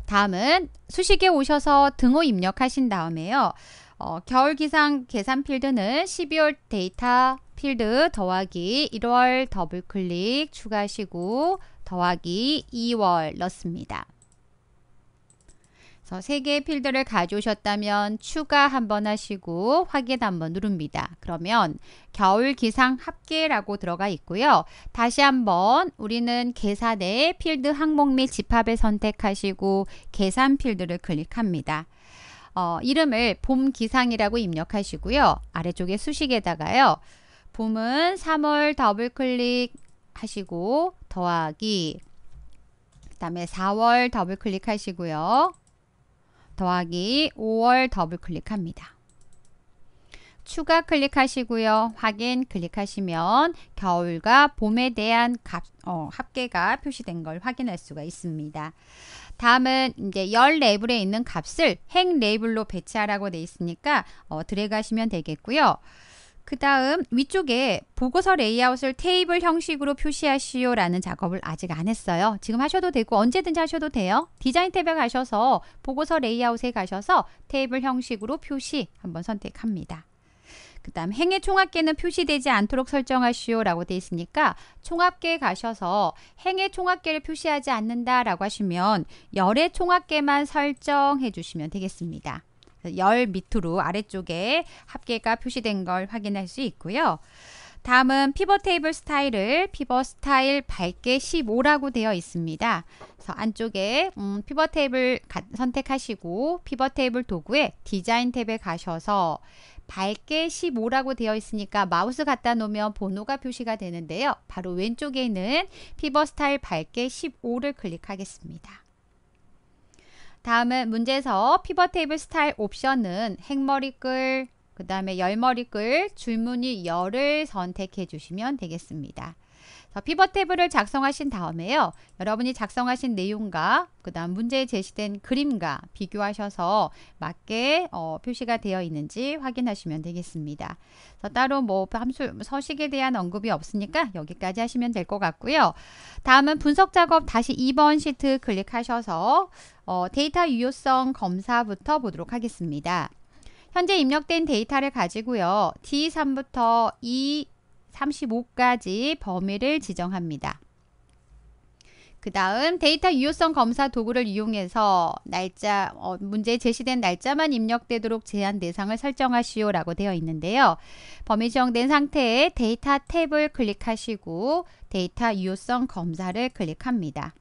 다음은 수식에 오셔서 등호 입력하신 다음에요. 어, 겨울 기상 계산 필드는 12월 데이터 필드 더하기 1월 더블 클릭 추가하시고 더하기 2월 넣습니다. 그래서 세 개의 필드를 가져오셨다면 추가 한번 하시고 확인 한번 누릅니다. 그러면 겨울 기상 합계라고 들어가 있고요. 다시 한번 우리는 계산에 필드 항목 및 집합을 선택하시고 계산 필드를 클릭합니다. 어, 이름을 봄 기상이라고 입력하시고요. 아래쪽에 수식에다가요. 봄은 3월 더블 클릭 하시고 더하기 그 다음에 4월 더블 클릭 하시고요. 더하기 5월 더블 클릭합니다. 추가 클릭하시고요. 확인 클릭하시면 겨울과 봄에 대한 값, 어, 합계가 표시된 걸 확인할 수가 있습니다. 다음은 이제 열 레벨에 있는 값을 행 레벨로 배치하라고 돼 있으니까 어, 들어가시면 되겠고요. 그 다음 위쪽에 보고서 레이아웃을 테이블 형식으로 표시하시오 라는 작업을 아직 안 했어요. 지금 하셔도 되고 언제든지 하셔도 돼요. 디자인 탭에 가셔서 보고서 레이아웃에 가셔서 테이블 형식으로 표시 한번 선택합니다. 그 다음 행의 총합계는 표시되지 않도록 설정하시오 라고 되어 있으니까 총합계에 가셔서 행의 총합계를 표시하지 않는다 라고 하시면 열의 총합계만 설정해 주시면 되겠습니다. 열 밑으로 아래쪽에 합계가 표시된 걸 확인할 수 있고요. 다음은 피벗 테이블 스타일을 피벗 스타일 밝게 15라고 되어 있습니다. 그래서 안쪽에 음, 피벗 테이블 가, 선택하시고 피벗 테이블 도구에 디자인 탭에 가셔서 밝게 15라고 되어 있으니까 마우스 갖다 놓으면 번호가 표시가 되는데요. 바로 왼쪽에 있는 피벗 스타일 밝게 15를 클릭하겠습니다. 다음은 문제에서 피벗 테이블 스타일 옵션은 행머리 끌, 그 다음에 열머리 끌, 줄무늬 열을 선택해 주시면 되겠습니다. 어, 피벗 테이블을 작성하신 다음에요. 여러분이 작성하신 내용과 그 다음 문제에 제시된 그림과 비교하셔서 맞게 어, 표시가 되어 있는지 확인하시면 되겠습니다. 그래서 따로 뭐 함수 서식에 대한 언급이 없으니까 여기까지 하시면 될 것 같고요. 다음은 분석 작업 다시 2번 시트 클릭하셔서 어, 데이터 유효성 검사부터 보도록 하겠습니다. 현재 입력된 데이터를 가지고요. D3부터 E 35까지 범위를 지정합니다. 그 다음 데이터 유효성 검사 도구를 이용해서 날짜 어, 문제 제시된 날짜만 입력되도록 제한 대상을 설정하시오 라고 되어 있는데요. 범위 지정된 상태에 데이터 탭을 클릭하시고 데이터 유효성 검사를 클릭합니다.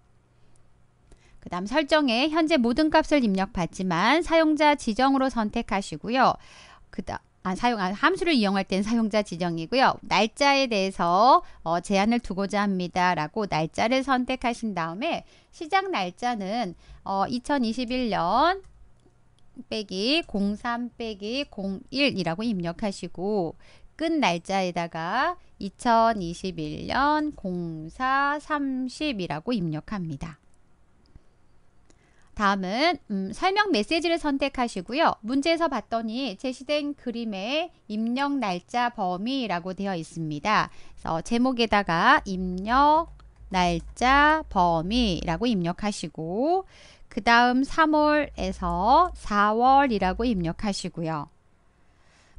그 다음 설정에 현재 모든 값을 입력받지만 사용자 지정으로 선택하시고요. 그 다음 아, 사용 아, 함수를 이용할 땐 사용자 지정이고요. 날짜에 대해서 어, 제한을 두고자 합니다라고 날짜를 선택하신 다음에 시작 날짜는 어, 2021년 빼기 03 빼기 01이라고 입력하시고 끝 날짜에다가 2021년 04 30이라고 입력합니다. 다음은 음, 설명 메시지를 선택하시고요. 문제에서 봤더니 제시된 그림에 입력 날짜 범위라고 되어 있습니다. 그래서 제목에다가 입력 날짜 범위라고 입력하시고 그 다음 3월에서 4월이라고 입력하시고요.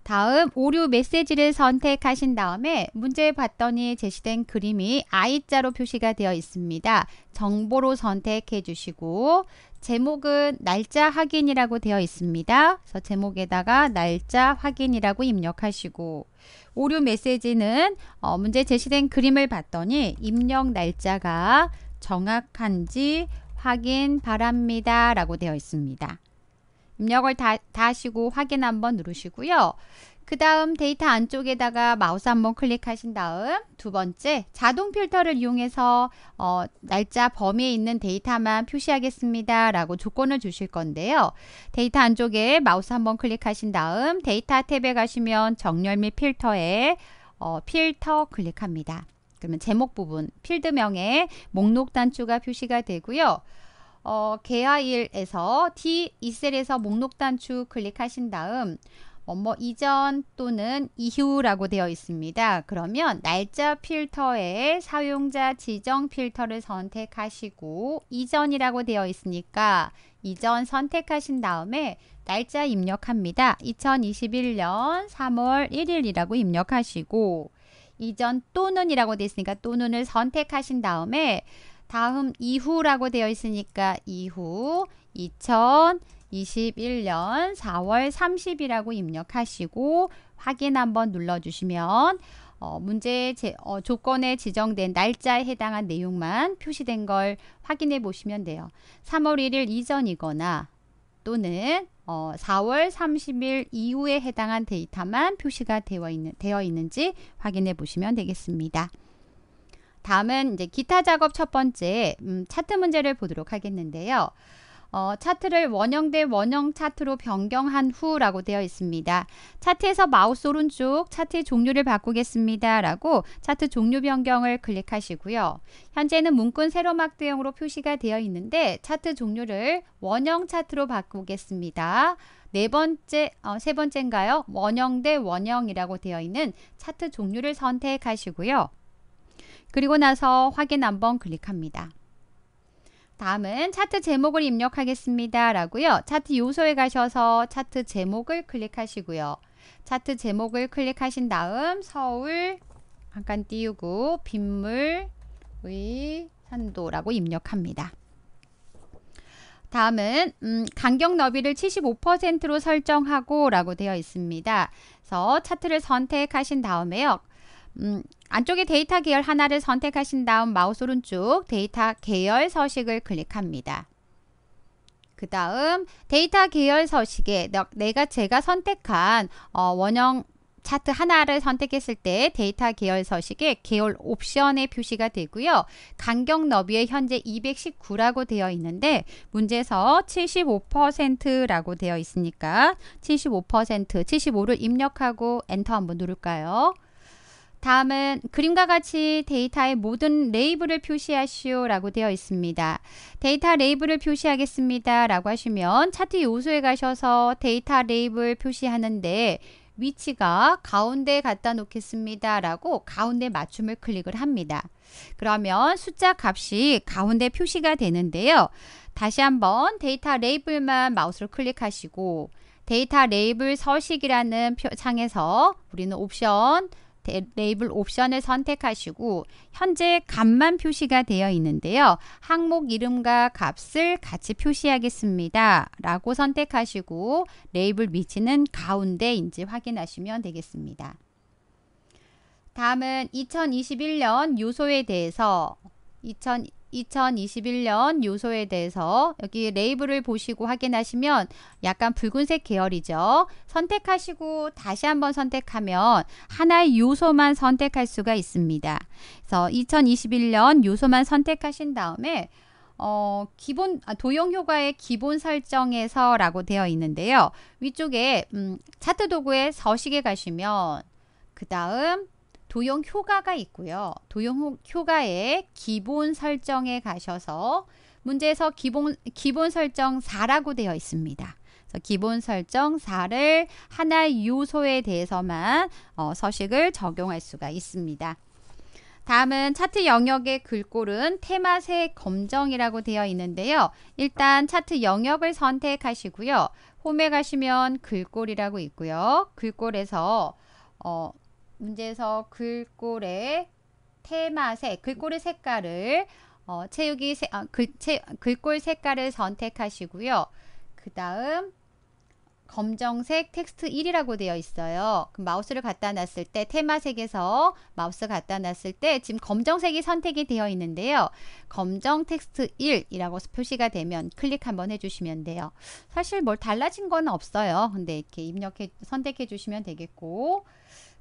다음 오류 메시지를 선택하신 다음에 문제 에 봤더니 제시된 그림이 I자로 표시가 되어 있습니다. 정보로 선택해 주시고 제목은 날짜 확인이라고 되어 있습니다. 그래서 제목에다가 날짜 확인이라고 입력하시고 오류 메시지는 어, 문제 제시된 그림을 봤더니 입력 날짜가 정확한지 확인 바랍니다 라고 되어 있습니다. 입력을 다, 다 하시고 확인 한번 누르시고요. 그 다음 데이터 안쪽에다가 마우스 한 번 클릭하신 다음 두 번째 자동 필터를 이용해서 어, 날짜 범위에 있는 데이터만 표시하겠습니다 라고 조건을 주실 건데요 데이터 안쪽에 마우스 한 번 클릭하신 다음 데이터 탭에 가시면 정렬 및 필터에 어, 필터 클릭합니다 그러면 제목 부분 필드명에 목록 단추가 표시가 되고요 어, 계하일에서 D 이 셀에서 목록 단추 클릭하신 다음 뭐뭐 이전 또는 이후라고 되어 있습니다. 그러면 날짜 필터에 사용자 지정 필터를 선택하시고 이전이라고 되어 있으니까 이전 선택하신 다음에 날짜 입력합니다. 2021년 3월 1일이라고 입력하시고 이전 또는이라고 되어 있으니까 또는을 선택하신 다음에 다음 이후라고 되어 있으니까 이후 2000 2021년 4월 30이라고 입력하시고 확인 한번 눌러주시면 어, 문제 제, 어, 조건에 지정된 날짜에 해당한 내용만 표시된 걸 확인해 보시면 돼요. 3월 1일 이전이거나 또는 어, 4월 30일 이후에 해당한 데이터만 표시가 되어, 있는, 되어 있는지 확인해 보시면 되겠습니다. 다음은 이제 기타 작업 첫 번째 음, 차트 문제를 보도록 하겠는데요. 어, 차트를 원형 대 원형 차트로 변경한 후라고 되어 있습니다. 차트에서 마우스 오른쪽 차트의 종류를 바꾸겠습니다. 라고 차트 종류 변경을 클릭하시고요. 현재는 문건 세로막 대형으로 표시가 되어 있는데 차트 종류를 원형 차트로 바꾸겠습니다. 네 번째, 어, 세 번째인가요? 원형 대 원형이라고 되어 있는 차트 종류를 선택하시고요. 그리고 나서 확인 한번 클릭합니다. 다음은 차트 제목을 입력하겠습니다. 라고요. 차트 요소에 가셔서 차트 제목을 클릭하시고요. 차트 제목을 클릭하신 다음 서울 잠깐 띄우고 빗물의 산도라고 입력합니다. 다음은 음, 간격 너비를 75%로 설정하고 라고 되어 있습니다. 그래서 차트를 선택하신 다음에요. 음, 안쪽에 데이터 계열 하나를 선택하신 다음 마우스 오른쪽 데이터 계열 서식을 클릭합니다. 그 다음 데이터 계열 서식에 내가 제가 선택한 어, 원형 차트 하나를 선택했을 때 데이터 계열 서식에 계열 옵션에 표시가 되고요. 간격 너비에 현재 219라고 되어 있는데 문제에서 75%라고 되어 있으니까 75%, 75를 입력하고 엔터 한번 누를까요? 다음은 그림과 같이 데이터의 모든 레이블을 표시하시오 라고 되어 있습니다. 데이터 레이블을 표시하겠습니다 라고 하시면 차트 요소에 가셔서 데이터 레이블 표시하는데 위치가 가운데 갖다 놓겠습니다 라고 가운데 맞춤을 클릭을 합니다. 그러면 숫자 값이 가운데 표시가 되는데요. 다시 한번 데이터 레이블만 마우스를 클릭하시고 데이터 레이블 서식이라는 창에서 우리는 옵션 레이블 옵션을 선택하시고 현재 값만 표시가 되어 있는데요. 항목 이름과 값을 같이 표시하겠습니다. 라고 선택하시고 레이블 위치는 가운데인지 확인하시면 되겠습니다. 다음은 2021년 요소에 대해서 2 0 2 1 2021년 요소에 대해서 여기 레이블을 보시고 확인하시면 약간 붉은색 계열이죠. 선택하시고 다시 한번 선택하면 하나의 요소만 선택할 수가 있습니다. 그래서 2021년 요소만 선택하신 다음에 어, 기본 아, 도형 효과의 기본 설정에서라고 되어 있는데요. 위쪽에 음, 차트 도구의 서식에 가시면 그 다음 도형 효과가 있고요. 도형 효과의 기본 설정에 가셔서 문제에서 기본, 기본 설정 4라고 되어 있습니다. 기본 설정 4를 하나의 요소에 대해서만 어, 서식을 적용할 수가 있습니다. 다음은 차트 영역의 글꼴은 테마색 검정이라고 되어 있는데요. 일단 차트 영역을 선택하시고요. 홈에 가시면 글꼴이라고 있고요. 글꼴에서 어, 문제에서 글꼴의 테마색, 글꼴의 색깔을 어, 채우기 세, 아, 글, 채, 글꼴 색깔을 선택하시고요. 그 다음 검정색 텍스트 1이라고 되어 있어요. 마우스를 갖다 놨을 때 테마색에서 마우스 갖다 놨을 때 지금 검정색이 선택이 되어 있는데요. 검정 텍스트 1이라고 표시가 되면 클릭 한번 해주시면 돼요. 사실 뭘 달라진 건 없어요. 근데 이렇게 입력해 선택해 주시면 되겠고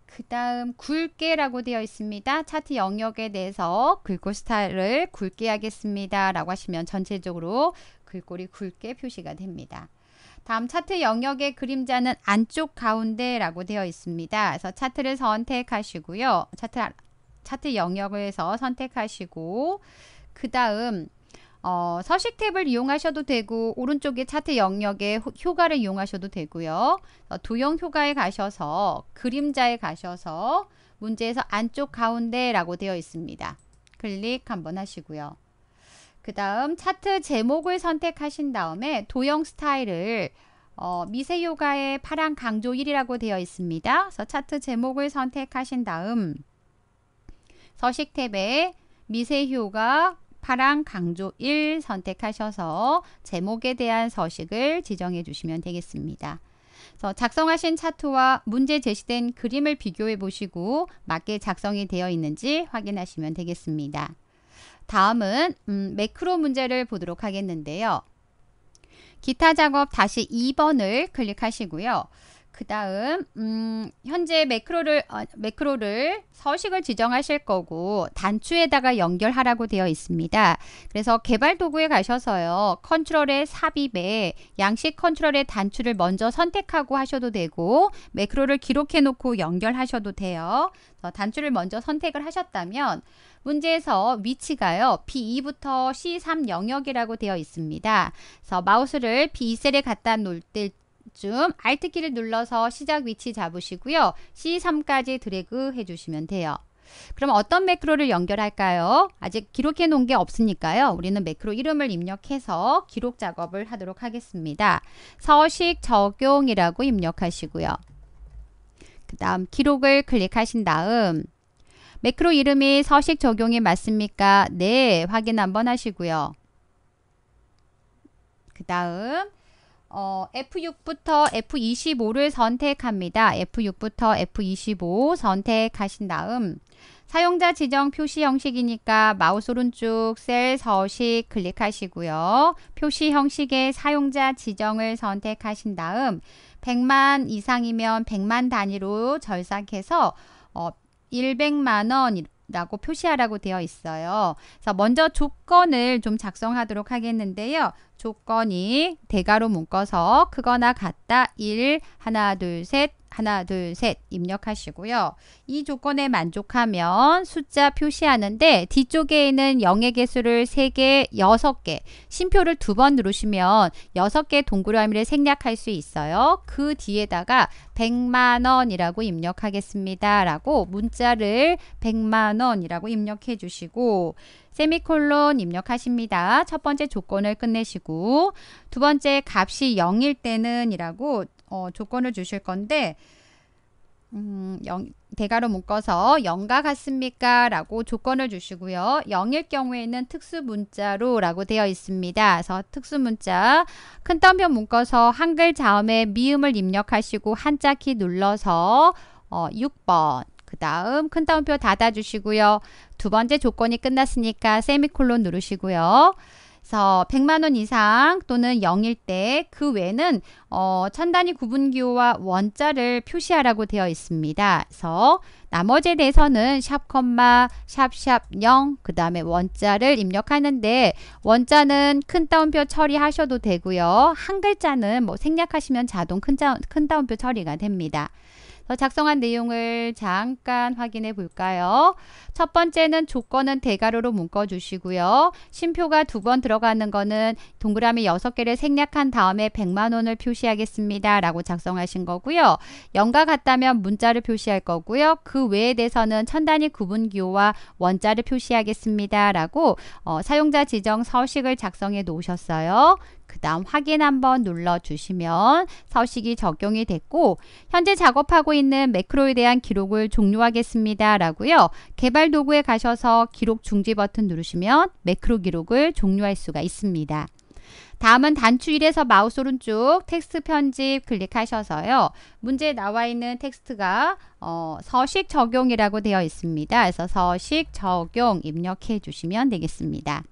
그 다음 굵게라고 되어 있습니다. 차트 영역에 대해서 글꼴 스타일을 굵게 하겠습니다. 라고 하시면 전체적으로 글꼴이 굵게 표시가 됩니다. 다음 차트 영역의 그림자는 안쪽 가운데라고 되어 있습니다. 그래서 차트를 선택하시고요. 차트, 차트 영역에서 선택하시고 그 다음 어, 서식 탭을 이용하셔도 되고 오른쪽에 차트 영역에 효과를 이용하셔도 되고요. 어, 도형 효과에 가셔서 그림자에 가셔서 문제에서 안쪽 가운데라고 되어 있습니다. 클릭 한번 하시고요. 그 다음 차트 제목을 선택하신 다음에 도형 스타일을 어, 미세 효과의 파란 강조 1이라고 되어 있습니다. 그래서 차트 제목을 선택하신 다음 서식 탭에 미세 효과 파랑 강조 1 선택하셔서 제목에 대한 서식을 지정해 주시면 되겠습니다. 작성하신 차트와 문제 제시된 그림을 비교해 보시고 맞게 작성이 되어 있는지 확인하시면 되겠습니다. 다음은 음, 매크로 문제를 보도록 하겠는데요. 기타 작업 다시 2번을 클릭하시고요. 그 다음 음, 현재 매크로를 어, 매크로를 서식을 지정하실 거고 단추에다가 연결하라고 되어 있습니다. 그래서 개발 도구에 가셔서요. 컨트롤의 삽입에 양식 컨트롤의 단추를 먼저 선택하고 하셔도 되고 매크로를 기록해 놓고 연결하셔도 돼요. 단추를 먼저 선택을 하셨다면 문제에서 위치가요. B2부터 C3 영역이라고 되어 있습니다. 그래서 마우스를 B2셀에 갖다 놓을 때쯤 Alt키를 눌러서 시작 위치 잡으시고요. C3까지 드래그 해주시면 돼요. 그럼 어떤 매크로를 연결할까요? 아직 기록해 놓은 게 없으니까요. 우리는 매크로 이름을 입력해서 기록 작업을 하도록 하겠습니다. 서식 적용이라고 입력하시고요. 그 다음 기록을 클릭하신 다음 매크로 이름이 서식 적용이 맞습니까? 네, 확인 한번 하시고요. 그 다음 어, F6부터 F25를 선택합니다. F6부터 F25 선택하신 다음 사용자 지정 표시 형식이니까 마우스 오른쪽 셀 서식 클릭하시고요. 표시 형식의 사용자 지정을 선택하신 다음 100만 이상이면 100만 단위로 절삭해서 어, 100만원 라고 표시하라고 되어 있어요. 그래서 먼저 조건을 좀 작성하도록 하겠는데요. 조건이 대가로 묶어서 크거나 같다 1 하나 둘셋 하나, 둘, 셋 입력하시고요. 이 조건에 만족하면 숫자 표시하는데 뒤쪽에 있는 0의 개수를 3개, 6개, 심표를 두 번 누르시면 6개 동그라미를 생략할 수 있어요. 그 뒤에다가 100만원이라고 입력하겠습니다. 라고 문자를 100만원이라고 입력해 주시고 세미콜론 입력하십니다. 첫 번째 조건을 끝내시고 두 번째 값이 0일 때는 이라고 어, 조건을 주실 건데 음, 영, 대가로 묶어서 영과 같습니까? 라고 조건을 주시고요. 영일 경우에는 특수 문자로 라고 되어 있습니다. 그래서 특수 문자 큰 따옴표 묶어서 한글 자음에 미음을 입력하시고 한자키 눌러서 어, 6번 그 다음 큰 따옴표 닫아주시고요. 두 번째 조건이 끝났으니까 세미콜론 누르시고요. 그래서 100만 원 이상 또는 0일 때 그 외는 에 어, 천단위 구분기호와 원자를 표시하라고 되어 있습니다. 그래서 나머지에 대해서는 샵 컴마 샵샵 0, 그 다음에 원자를 입력하는데 원자는 큰 따옴표 처리하셔도 되고요. 한 글자는 뭐 생략하시면 자동 큰, 자, 큰 따옴표 처리가 됩니다. 작성한 내용을 잠깐 확인해 볼까요? 첫 번째는 조건은 대괄호로 묶어 주시고요. 심표가 두 번 들어가는 거는 동그라미 6개를 생략한 다음에 100만 원을 표시하겠습니다. 라고 작성하신 거고요. 0과 같다면 문자를 표시할 거고요. 그 외에 대해서는 천 단위 구분기호와 원자를 표시하겠습니다. 라고 어, 사용자 지정 서식을 작성해 놓으셨어요. 그 다음 확인 한번 눌러주시면 서식이 적용이 됐고 현재 작업하고 있는 매크로에 대한 기록을 종료하겠습니다. 라고요. 개발 도구에 가셔서 기록 중지 버튼 누르시면 매크로 기록을 종료할 수가 있습니다. 다음은 단추 1에서 마우스 오른쪽 텍스트 편집 클릭하셔서요. 문제에 나와 있는 텍스트가 어, 서식 적용이라고 되어 있습니다. 그래서 서식 적용 입력해 주시면 되겠습니다.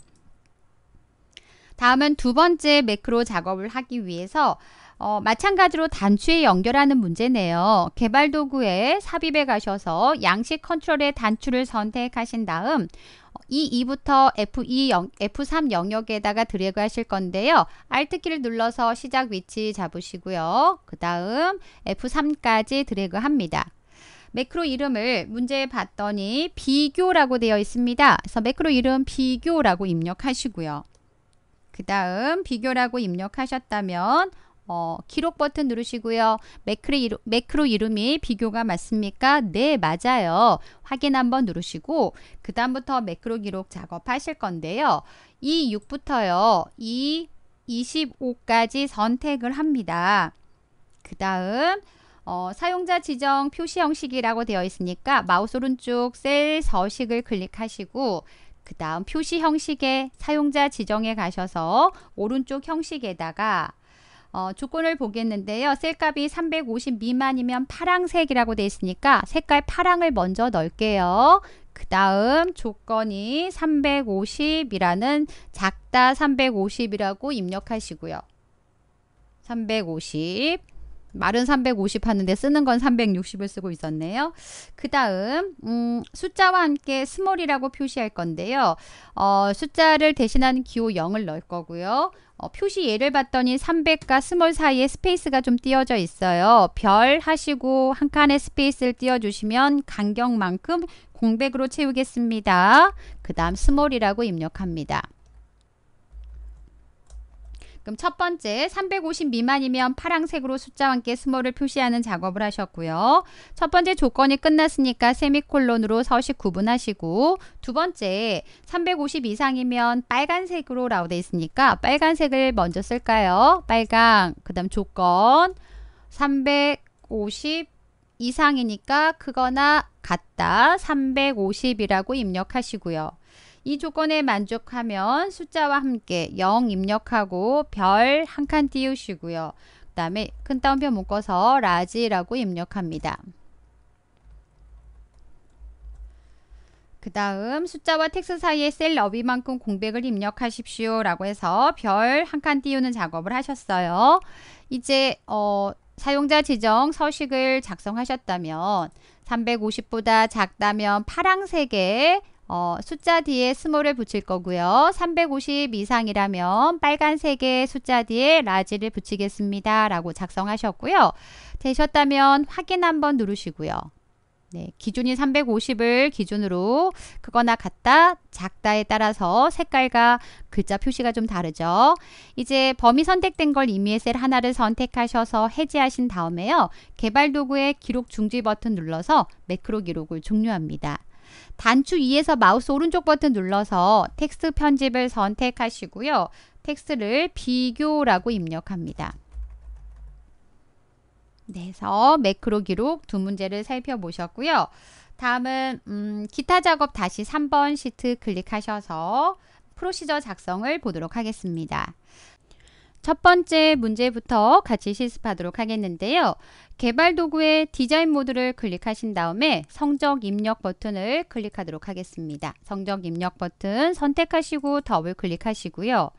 다음은 두 번째 매크로 작업을 하기 위해서 어, 마찬가지로 단추에 연결하는 문제네요. 개발 도구에 삽입에 가셔서 양식 컨트롤의 단추를 선택하신 다음 E2부터 어, F2, e F3 영역에다가 드래그 하실 건데요. Alt키를 눌러서 시작 위치 잡으시고요. 그 다음 F3까지 드래그 합니다. 매크로 이름을 문제에 봤더니 비교라고 되어 있습니다. 그래서 매크로 이름 비교라고 입력하시고요. 그 다음 비교라고 입력하셨다면 어, 기록 버튼 누르시고요. 매크로, 이루, 매크로 이름이 비교가 맞습니까? 네, 맞아요. 확인 한번 누르시고 그 다음부터 매크로 기록 작업하실 건데요. 이 6부터요. 이 25까지 선택을 합니다. 그 다음 어, 사용자 지정 표시 형식이라고 되어 있으니까 마우스 오른쪽 셀 서식을 클릭하시고 그 다음 표시 형식의 사용자 지정에 가셔서 오른쪽 형식에다가 어, 조건을 보겠는데요. 셀값이 350 미만이면 파랑색이라고 되어 있으니까 색깔 파랑을 먼저 넣을게요. 그 다음 조건이 350이라는 작다 350이라고 입력하시고요. 350 말은 350 하는데 쓰는 건 360을 쓰고 있었네요. 그 다음 음, 숫자와 함께 스몰이라고 표시할 건데요. 어, 숫자를 대신한 기호 0을 넣을 거고요. 어, 표시 예를 봤더니 300과 스몰 사이에 스페이스가 좀 띄어져 있어요. 별 하시고 한 칸의 스페이스를 띄워주시면 간격만큼 공백으로 채우겠습니다. 그 다음 스몰이라고 입력합니다. 그럼 첫 번째 350 미만이면 파랑색으로 숫자와 함께 스몰을 표시하는 작업을 하셨고요. 첫 번째 조건이 끝났으니까 세미콜론으로 서식 구분하시고 두 번째 350 이상이면 빨간색으로 라우돼 있으니까 빨간색을 먼저 쓸까요? 빨강 그 다음 조건 350 이상이니까 그거나 같다 350이라고 입력하시고요. 이 조건에 만족하면 숫자와 함께 0 입력하고 별 한 칸 띄우시고요. 그 다음에 큰 따옴표 묶어서 라지라고 입력합니다. 그 다음 숫자와 텍스트 사이에셀 너비만큼 공백을 입력하십시오 라고 해서 별 한 칸 띄우는 작업을 하셨어요. 이제 어, 사용자 지정 서식을 작성하셨다면 350보다 작다면 파랑색의 어, 숫자 뒤에 스몰을 붙일 거고요. 350 이상이라면 빨간색의 숫자 뒤에 라지를 붙이겠습니다. 라고 작성하셨고요. 되셨다면 확인 한번 누르시고요. 네, 기준이 350을 기준으로 크거나 같다, 작다에 따라서 색깔과 글자 표시가 좀 다르죠. 이제 범위 선택된 걸 의미의 셀 하나를 선택하셔서 해제하신 다음에요. 개발 도구의 기록 중지 버튼 눌러서 매크로 기록을 종료합니다. 단추 위에서 마우스 오른쪽 버튼 눌러서 텍스트 편집을 선택하시고요. 텍스트를 비교라고 입력합니다. 그래서 매크로 기록 두 문제를 살펴보셨고요. 다음은 음, 기타 작업 다시 3번 시트 클릭하셔서 프로시저 작성을 보도록 하겠습니다. 첫 번째 문제부터 같이 실습하도록 하겠는데요. 개발 도구의 디자인 모드를 클릭하신 다음에 성적 입력 버튼을 클릭하도록 하겠습니다. 성적 입력 버튼 선택하시고 더블 클릭하시고요.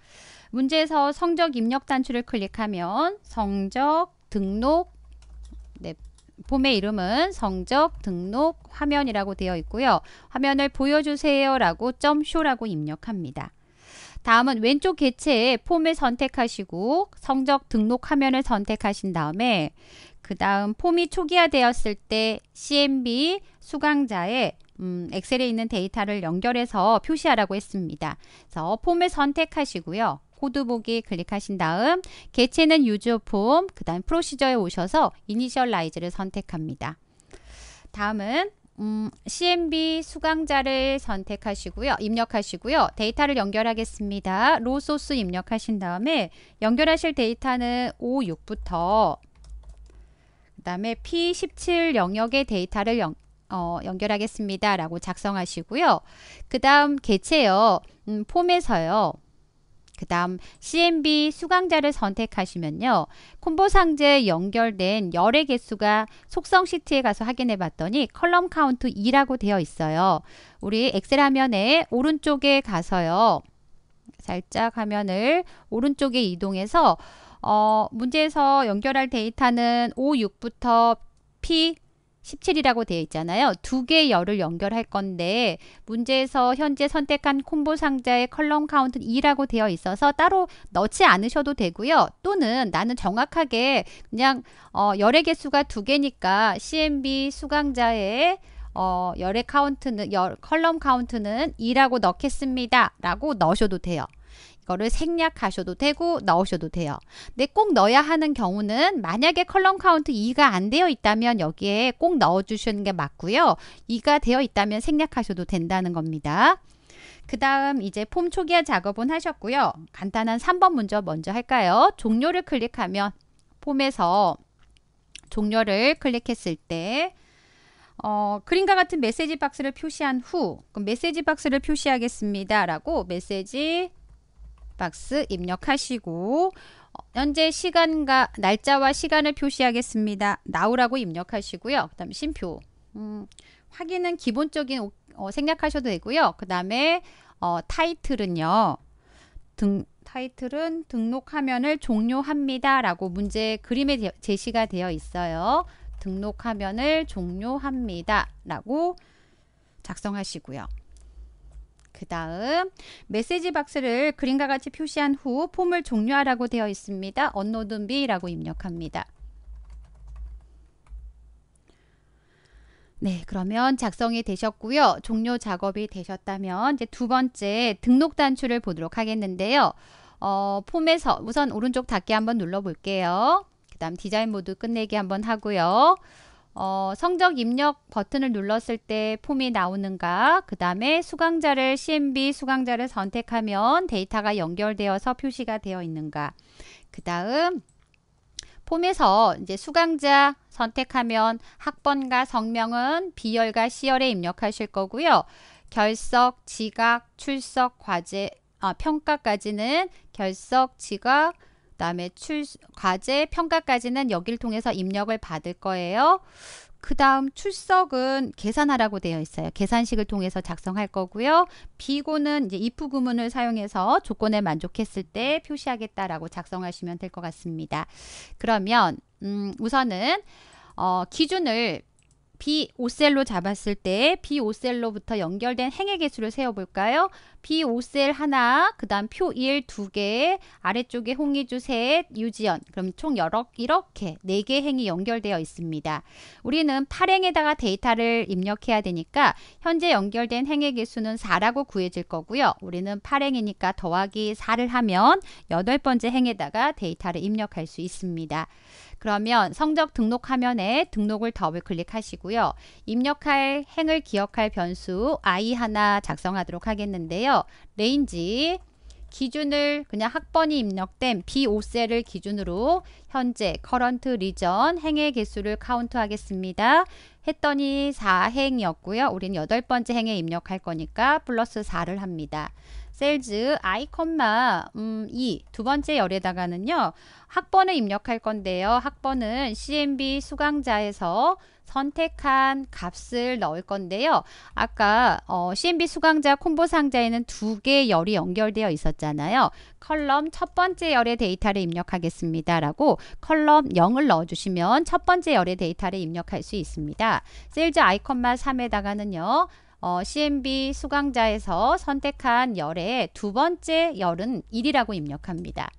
문제에서 성적 입력 단추를 클릭하면 성적 등록 네, 봄의 이름은 성적 등록 화면이라고 되어 있고요. 화면을 보여주세요 라고 점쇼라고 입력합니다. 다음은 왼쪽 개체에 폼을 선택하시고 성적 등록 화면을 선택하신 다음에 그 다음 폼이 초기화되었을 때 CMB 수강자의 음, 엑셀에 있는 데이터를 연결해서 표시하라고 했습니다. 그래서 폼을 선택하시고요. 코드 보기 클릭하신 다음 개체는 유저 폼, 그 다음 프로시저에 오셔서 이니셜라이즈를 선택합니다. 다음은 음, CMB 수강자를 선택하시고요. 입력하시고요. 데이터를 연결하겠습니다. 로 소스 입력하신 다음에 연결하실 데이터는 5, 6부터 그 다음에 P17 영역의 데이터를 연, 어, 연결하겠습니다. 라고 작성하시고요. 그 다음 개체요. 음, 폼에서요. 그 다음 CMB 수강자를 선택하시면요. 콤보 상자에 연결된 열의 개수가 속성 시트에 가서 확인해 봤더니 컬럼 카운트 2라고 되어 있어요. 우리 엑셀 화면에 오른쪽에 가서요. 살짝 화면을 오른쪽에 이동해서 어, 문제에서 연결할 데이터는 O, 6부터 P, 17이라고 되어 있잖아요. 두 개의 열을 연결할 건데 문제에서 현재 선택한 콤보 상자의 컬럼 카운트는 2라고 되어 있어서 따로 넣지 않으셔도 되고요. 또는 나는 정확하게 그냥 어, 열의 개수가 두 개니까 CMB 수강자의 어, 열의 카운트는 열 컬럼 카운트는 2라고 넣겠습니다. 라고 넣으셔도 돼요. 이거를 생략하셔도 되고 넣으셔도 돼요. 근데 꼭 넣어야 하는 경우는 만약에 컬럼 카운트 2가 안 되어 있다면 여기에 꼭 넣어주시는 게 맞고요. 2가 되어 있다면 생략하셔도 된다는 겁니다. 그 다음 이제 폼 초기화 작업은 하셨고요. 간단한 3번 문제 먼저 할까요? 종료를 클릭하면 폼에서 종료를 클릭했을 때 어, 그림과 같은 메시지 박스를 표시한 후 그럼 메시지 박스를 표시하겠습니다. 라고 메시지 박스 입력하시고 어, 현재 시간과 날짜와 시간을 표시하겠습니다. 나오라고 입력하시고요. 그 다음 심표 음, 확인은 기본적인 어, 생략하셔도 되고요. 그 다음에 어, 타이틀은요. 등, 타이틀은 등록 화면을 종료합니다. 라고 문제 그림에 되, 제시가 되어 있어요. 등록 화면을 종료합니다. 라고 작성하시고요. 그 다음 메시지 박스를 그림과 같이 표시한 후 폼을 종료하라고 되어 있습니다. 언노든비라고 입력합니다. 네, 그러면 작성이 되셨고요. 종료 작업이 되셨다면 이제 두 번째 등록 단추를 보도록 하겠는데요. 어, 폼에서 우선 오른쪽 닫기 한번 눌러 볼게요. 그 다음 디자인 모드 끝내기 한번 하고요. 어, 성적 입력 버튼을 눌렀을 때 폼이 나오는가 그 다음에 수강자를 CMB 수강자를 선택하면 데이터가 연결되어서 표시가 되어 있는가 그 다음 폼에서 이제 수강자 선택하면 학번과 성명은 B열과 C열에 입력하실 거고요. 결석, 지각, 출석, 과제, 아, 평가까지는 결석, 지각, 다음에 출 과제 평가까지는 여기를 통해서 입력을 받을 거예요. 그 다음 출석은 계산하라고 되어 있어요. 계산식을 통해서 작성할 거고요. 비고는 이제 if 구문을 사용해서 조건에 만족했을 때 표시하겠다라고 작성하시면 될 것 같습니다. 그러면 음, 우선은 어, 기준을 B5셀로 잡았을 때 B5셀로부터 연결된 행의 개수를 세어볼까요? B5셀 하나, 그 다음 표 1 두개, 아래쪽에 홍의주 셋, 유지연 그럼 총 여러, 이렇게 네 개 행이 연결되어 있습니다. 우리는 8행에다가 데이터를 입력해야 되니까 현재 연결된 행의 개수는 4라고 구해질 거고요. 우리는 8행이니까 더하기 4를 하면 여덟 번째 행에다가 데이터를 입력할 수 있습니다. 그러면 성적 등록 화면에 등록을 더블 클릭하시고요. 입력할 행을 기억할 변수 i 하나 작성하도록 하겠는데요. 레인지 기준을 그냥 학번이 입력된 B5셀을 기준으로 현재 커런트 리전 행의 개수를 카운트 하겠습니다. 했더니 4행이었고요. 우리는 여덟 번째 행에 입력할 거니까 플러스 4를 합니다. 셀즈 아이콘마 음, 2. 두 번째 열에다가는요. 학번을 입력할 건데요. 학번은 CMB 수강자에서 선택한 값을 넣을 건데요. 아까 어, CMB 수강자 콤보 상자에는 두 개의 열이 연결되어 있었잖아요. 컬럼 첫 번째 열의 데이터를 입력하겠습니다. 라고 컬럼 0을 넣어주시면 첫 번째 열의 데이터를 입력할 수 있습니다. 셀즈 아이콘마 3에다가는요. 어, CMB 수강자에서 선택한 열의 두 번째 열은 1이라고 입력합니다.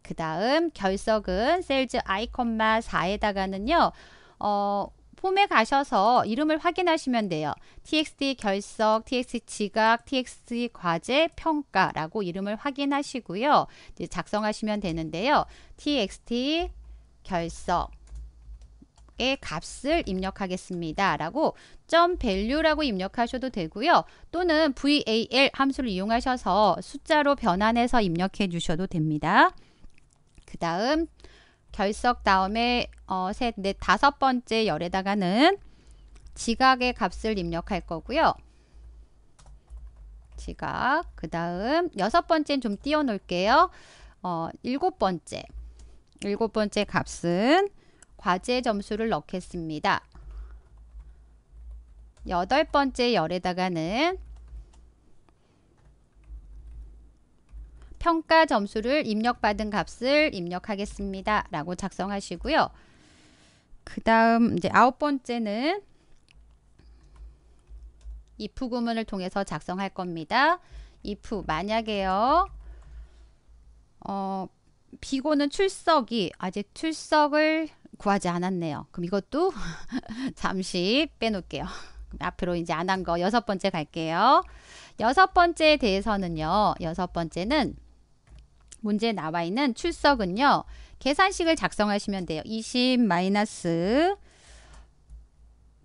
그 다음 결석은 셀즈 아이콘마 4에다가는요. 어, 폼에 가셔서 이름을 확인하시면 돼요. txt 결석, txt 지각, txt 과제 평가라고 이름을 확인하시고요. 작성하시면 되는데요. txt 결석 의 값을 입력하겠습니다. 라고 .value라고 입력하셔도 되고요. 또는 val 함수를 이용하셔서 숫자로 변환해서 입력해 주셔도 됩니다. 그 다음 결석 다음에 어, 셋, 넷, 다섯 번째 열에다가는 지각의 값을 입력할 거고요. 지각, 그 다음 여섯 번째는 좀 띄워놓을게요. 어, 일곱 번째, 일곱 번째 값은 과제 점수를 넣겠습니다. 여덟 번째 열에다가는 평가 점수를 입력받은 값을 입력하겠습니다. 라고 작성하시고요. 그 다음 이제 아홉 번째는 if 구문을 통해서 작성할 겁니다. if 만약에요. 어, 비고는 출석이 아직 출석을 구하지 않았네요. 그럼 이것도 잠시 빼놓을게요. 앞으로 이제 안 한 거 여섯 번째 갈게요. 여섯 번째에 대해서는요. 여섯 번째는 문제에 나와 있는 출석은요. 계산식을 작성하시면 돼요. 20 마이너스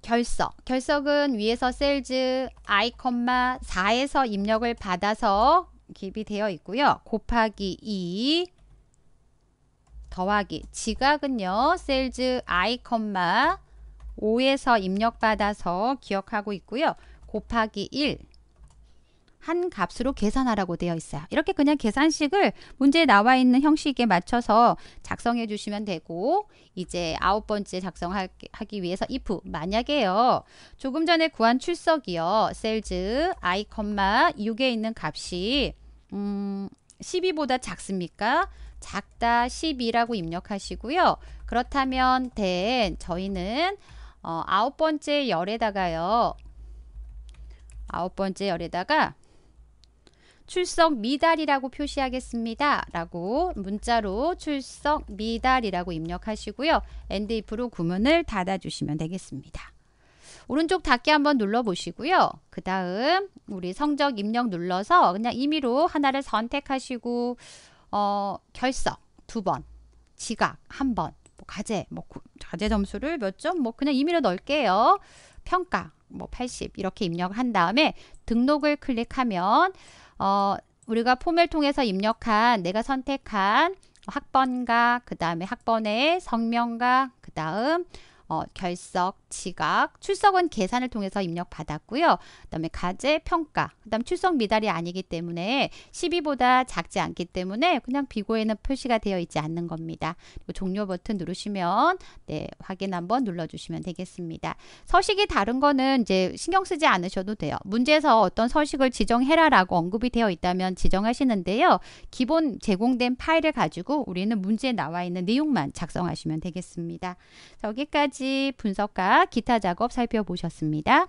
결석. 결석은 위에서 셀즈 i, 4에서 입력을 받아서 기입이 되어 있고요. 곱하기 2 더하기 지각은요. 셀즈 i, 5에서 입력받아서 기억하고 있고요. 곱하기 1. 한 값으로 계산하라고 되어 있어요. 이렇게 그냥 계산식을 문제에 나와 있는 형식에 맞춰서 작성해 주시면 되고 이제 아홉 번째 작성하기 위해서 if 만약에요. 조금 전에 구한 출석이요. 셀즈 i, 6에 있는 값이 음 12보다 작습니까? 작다 1 2라고 입력하시고요. 그렇다면 된 저희는 어, 아홉 번째 열에다가요. 아홉 번째 열에다가 출석 미달이라고 표시하겠습니다. 라고 문자로 출석 미달이라고 입력하시고요. 엔드 이프로 구문을 닫아주시면 되겠습니다. 오른쪽 닫기 한번 눌러보시고요. 그 다음 우리 성적 입력 눌러서 그냥 임의로 하나를 선택하시고 어, 결석 두 번, 지각 한 번, 과제, 뭐 과제 점수를 몇 점, 뭐 그냥 임의로 넣을게요. 평가, 뭐80 이렇게 입력한 다음에 등록을 클릭하면 어, 우리가 폼을 통해서 입력한 내가 선택한 학번과 그 다음에 학번의 성명과 그 다음 어, 결석, 지각, 출석은 계산을 통해서 입력받았고요. 그 다음에 가재 평가, 그 다음 출석 미달이 아니기 때문에 12보다 작지 않기 때문에 그냥 비고에는 표시가 되어 있지 않는 겁니다. 그리고 종료 버튼 누르시면 네, 확인 한번 눌러주시면 되겠습니다. 서식이 다른 거는 이제 신경 쓰지 않으셔도 돼요. 문제에서 어떤 서식을 지정해라라고 언급이 되어 있다면 지정하시는데요. 기본 제공된 파일을 가지고 우리는 문제에 나와 있는 내용만 작성하시면 되겠습니다. 여기까지 설거지, 분석과 기타 작업 살펴보셨습니다.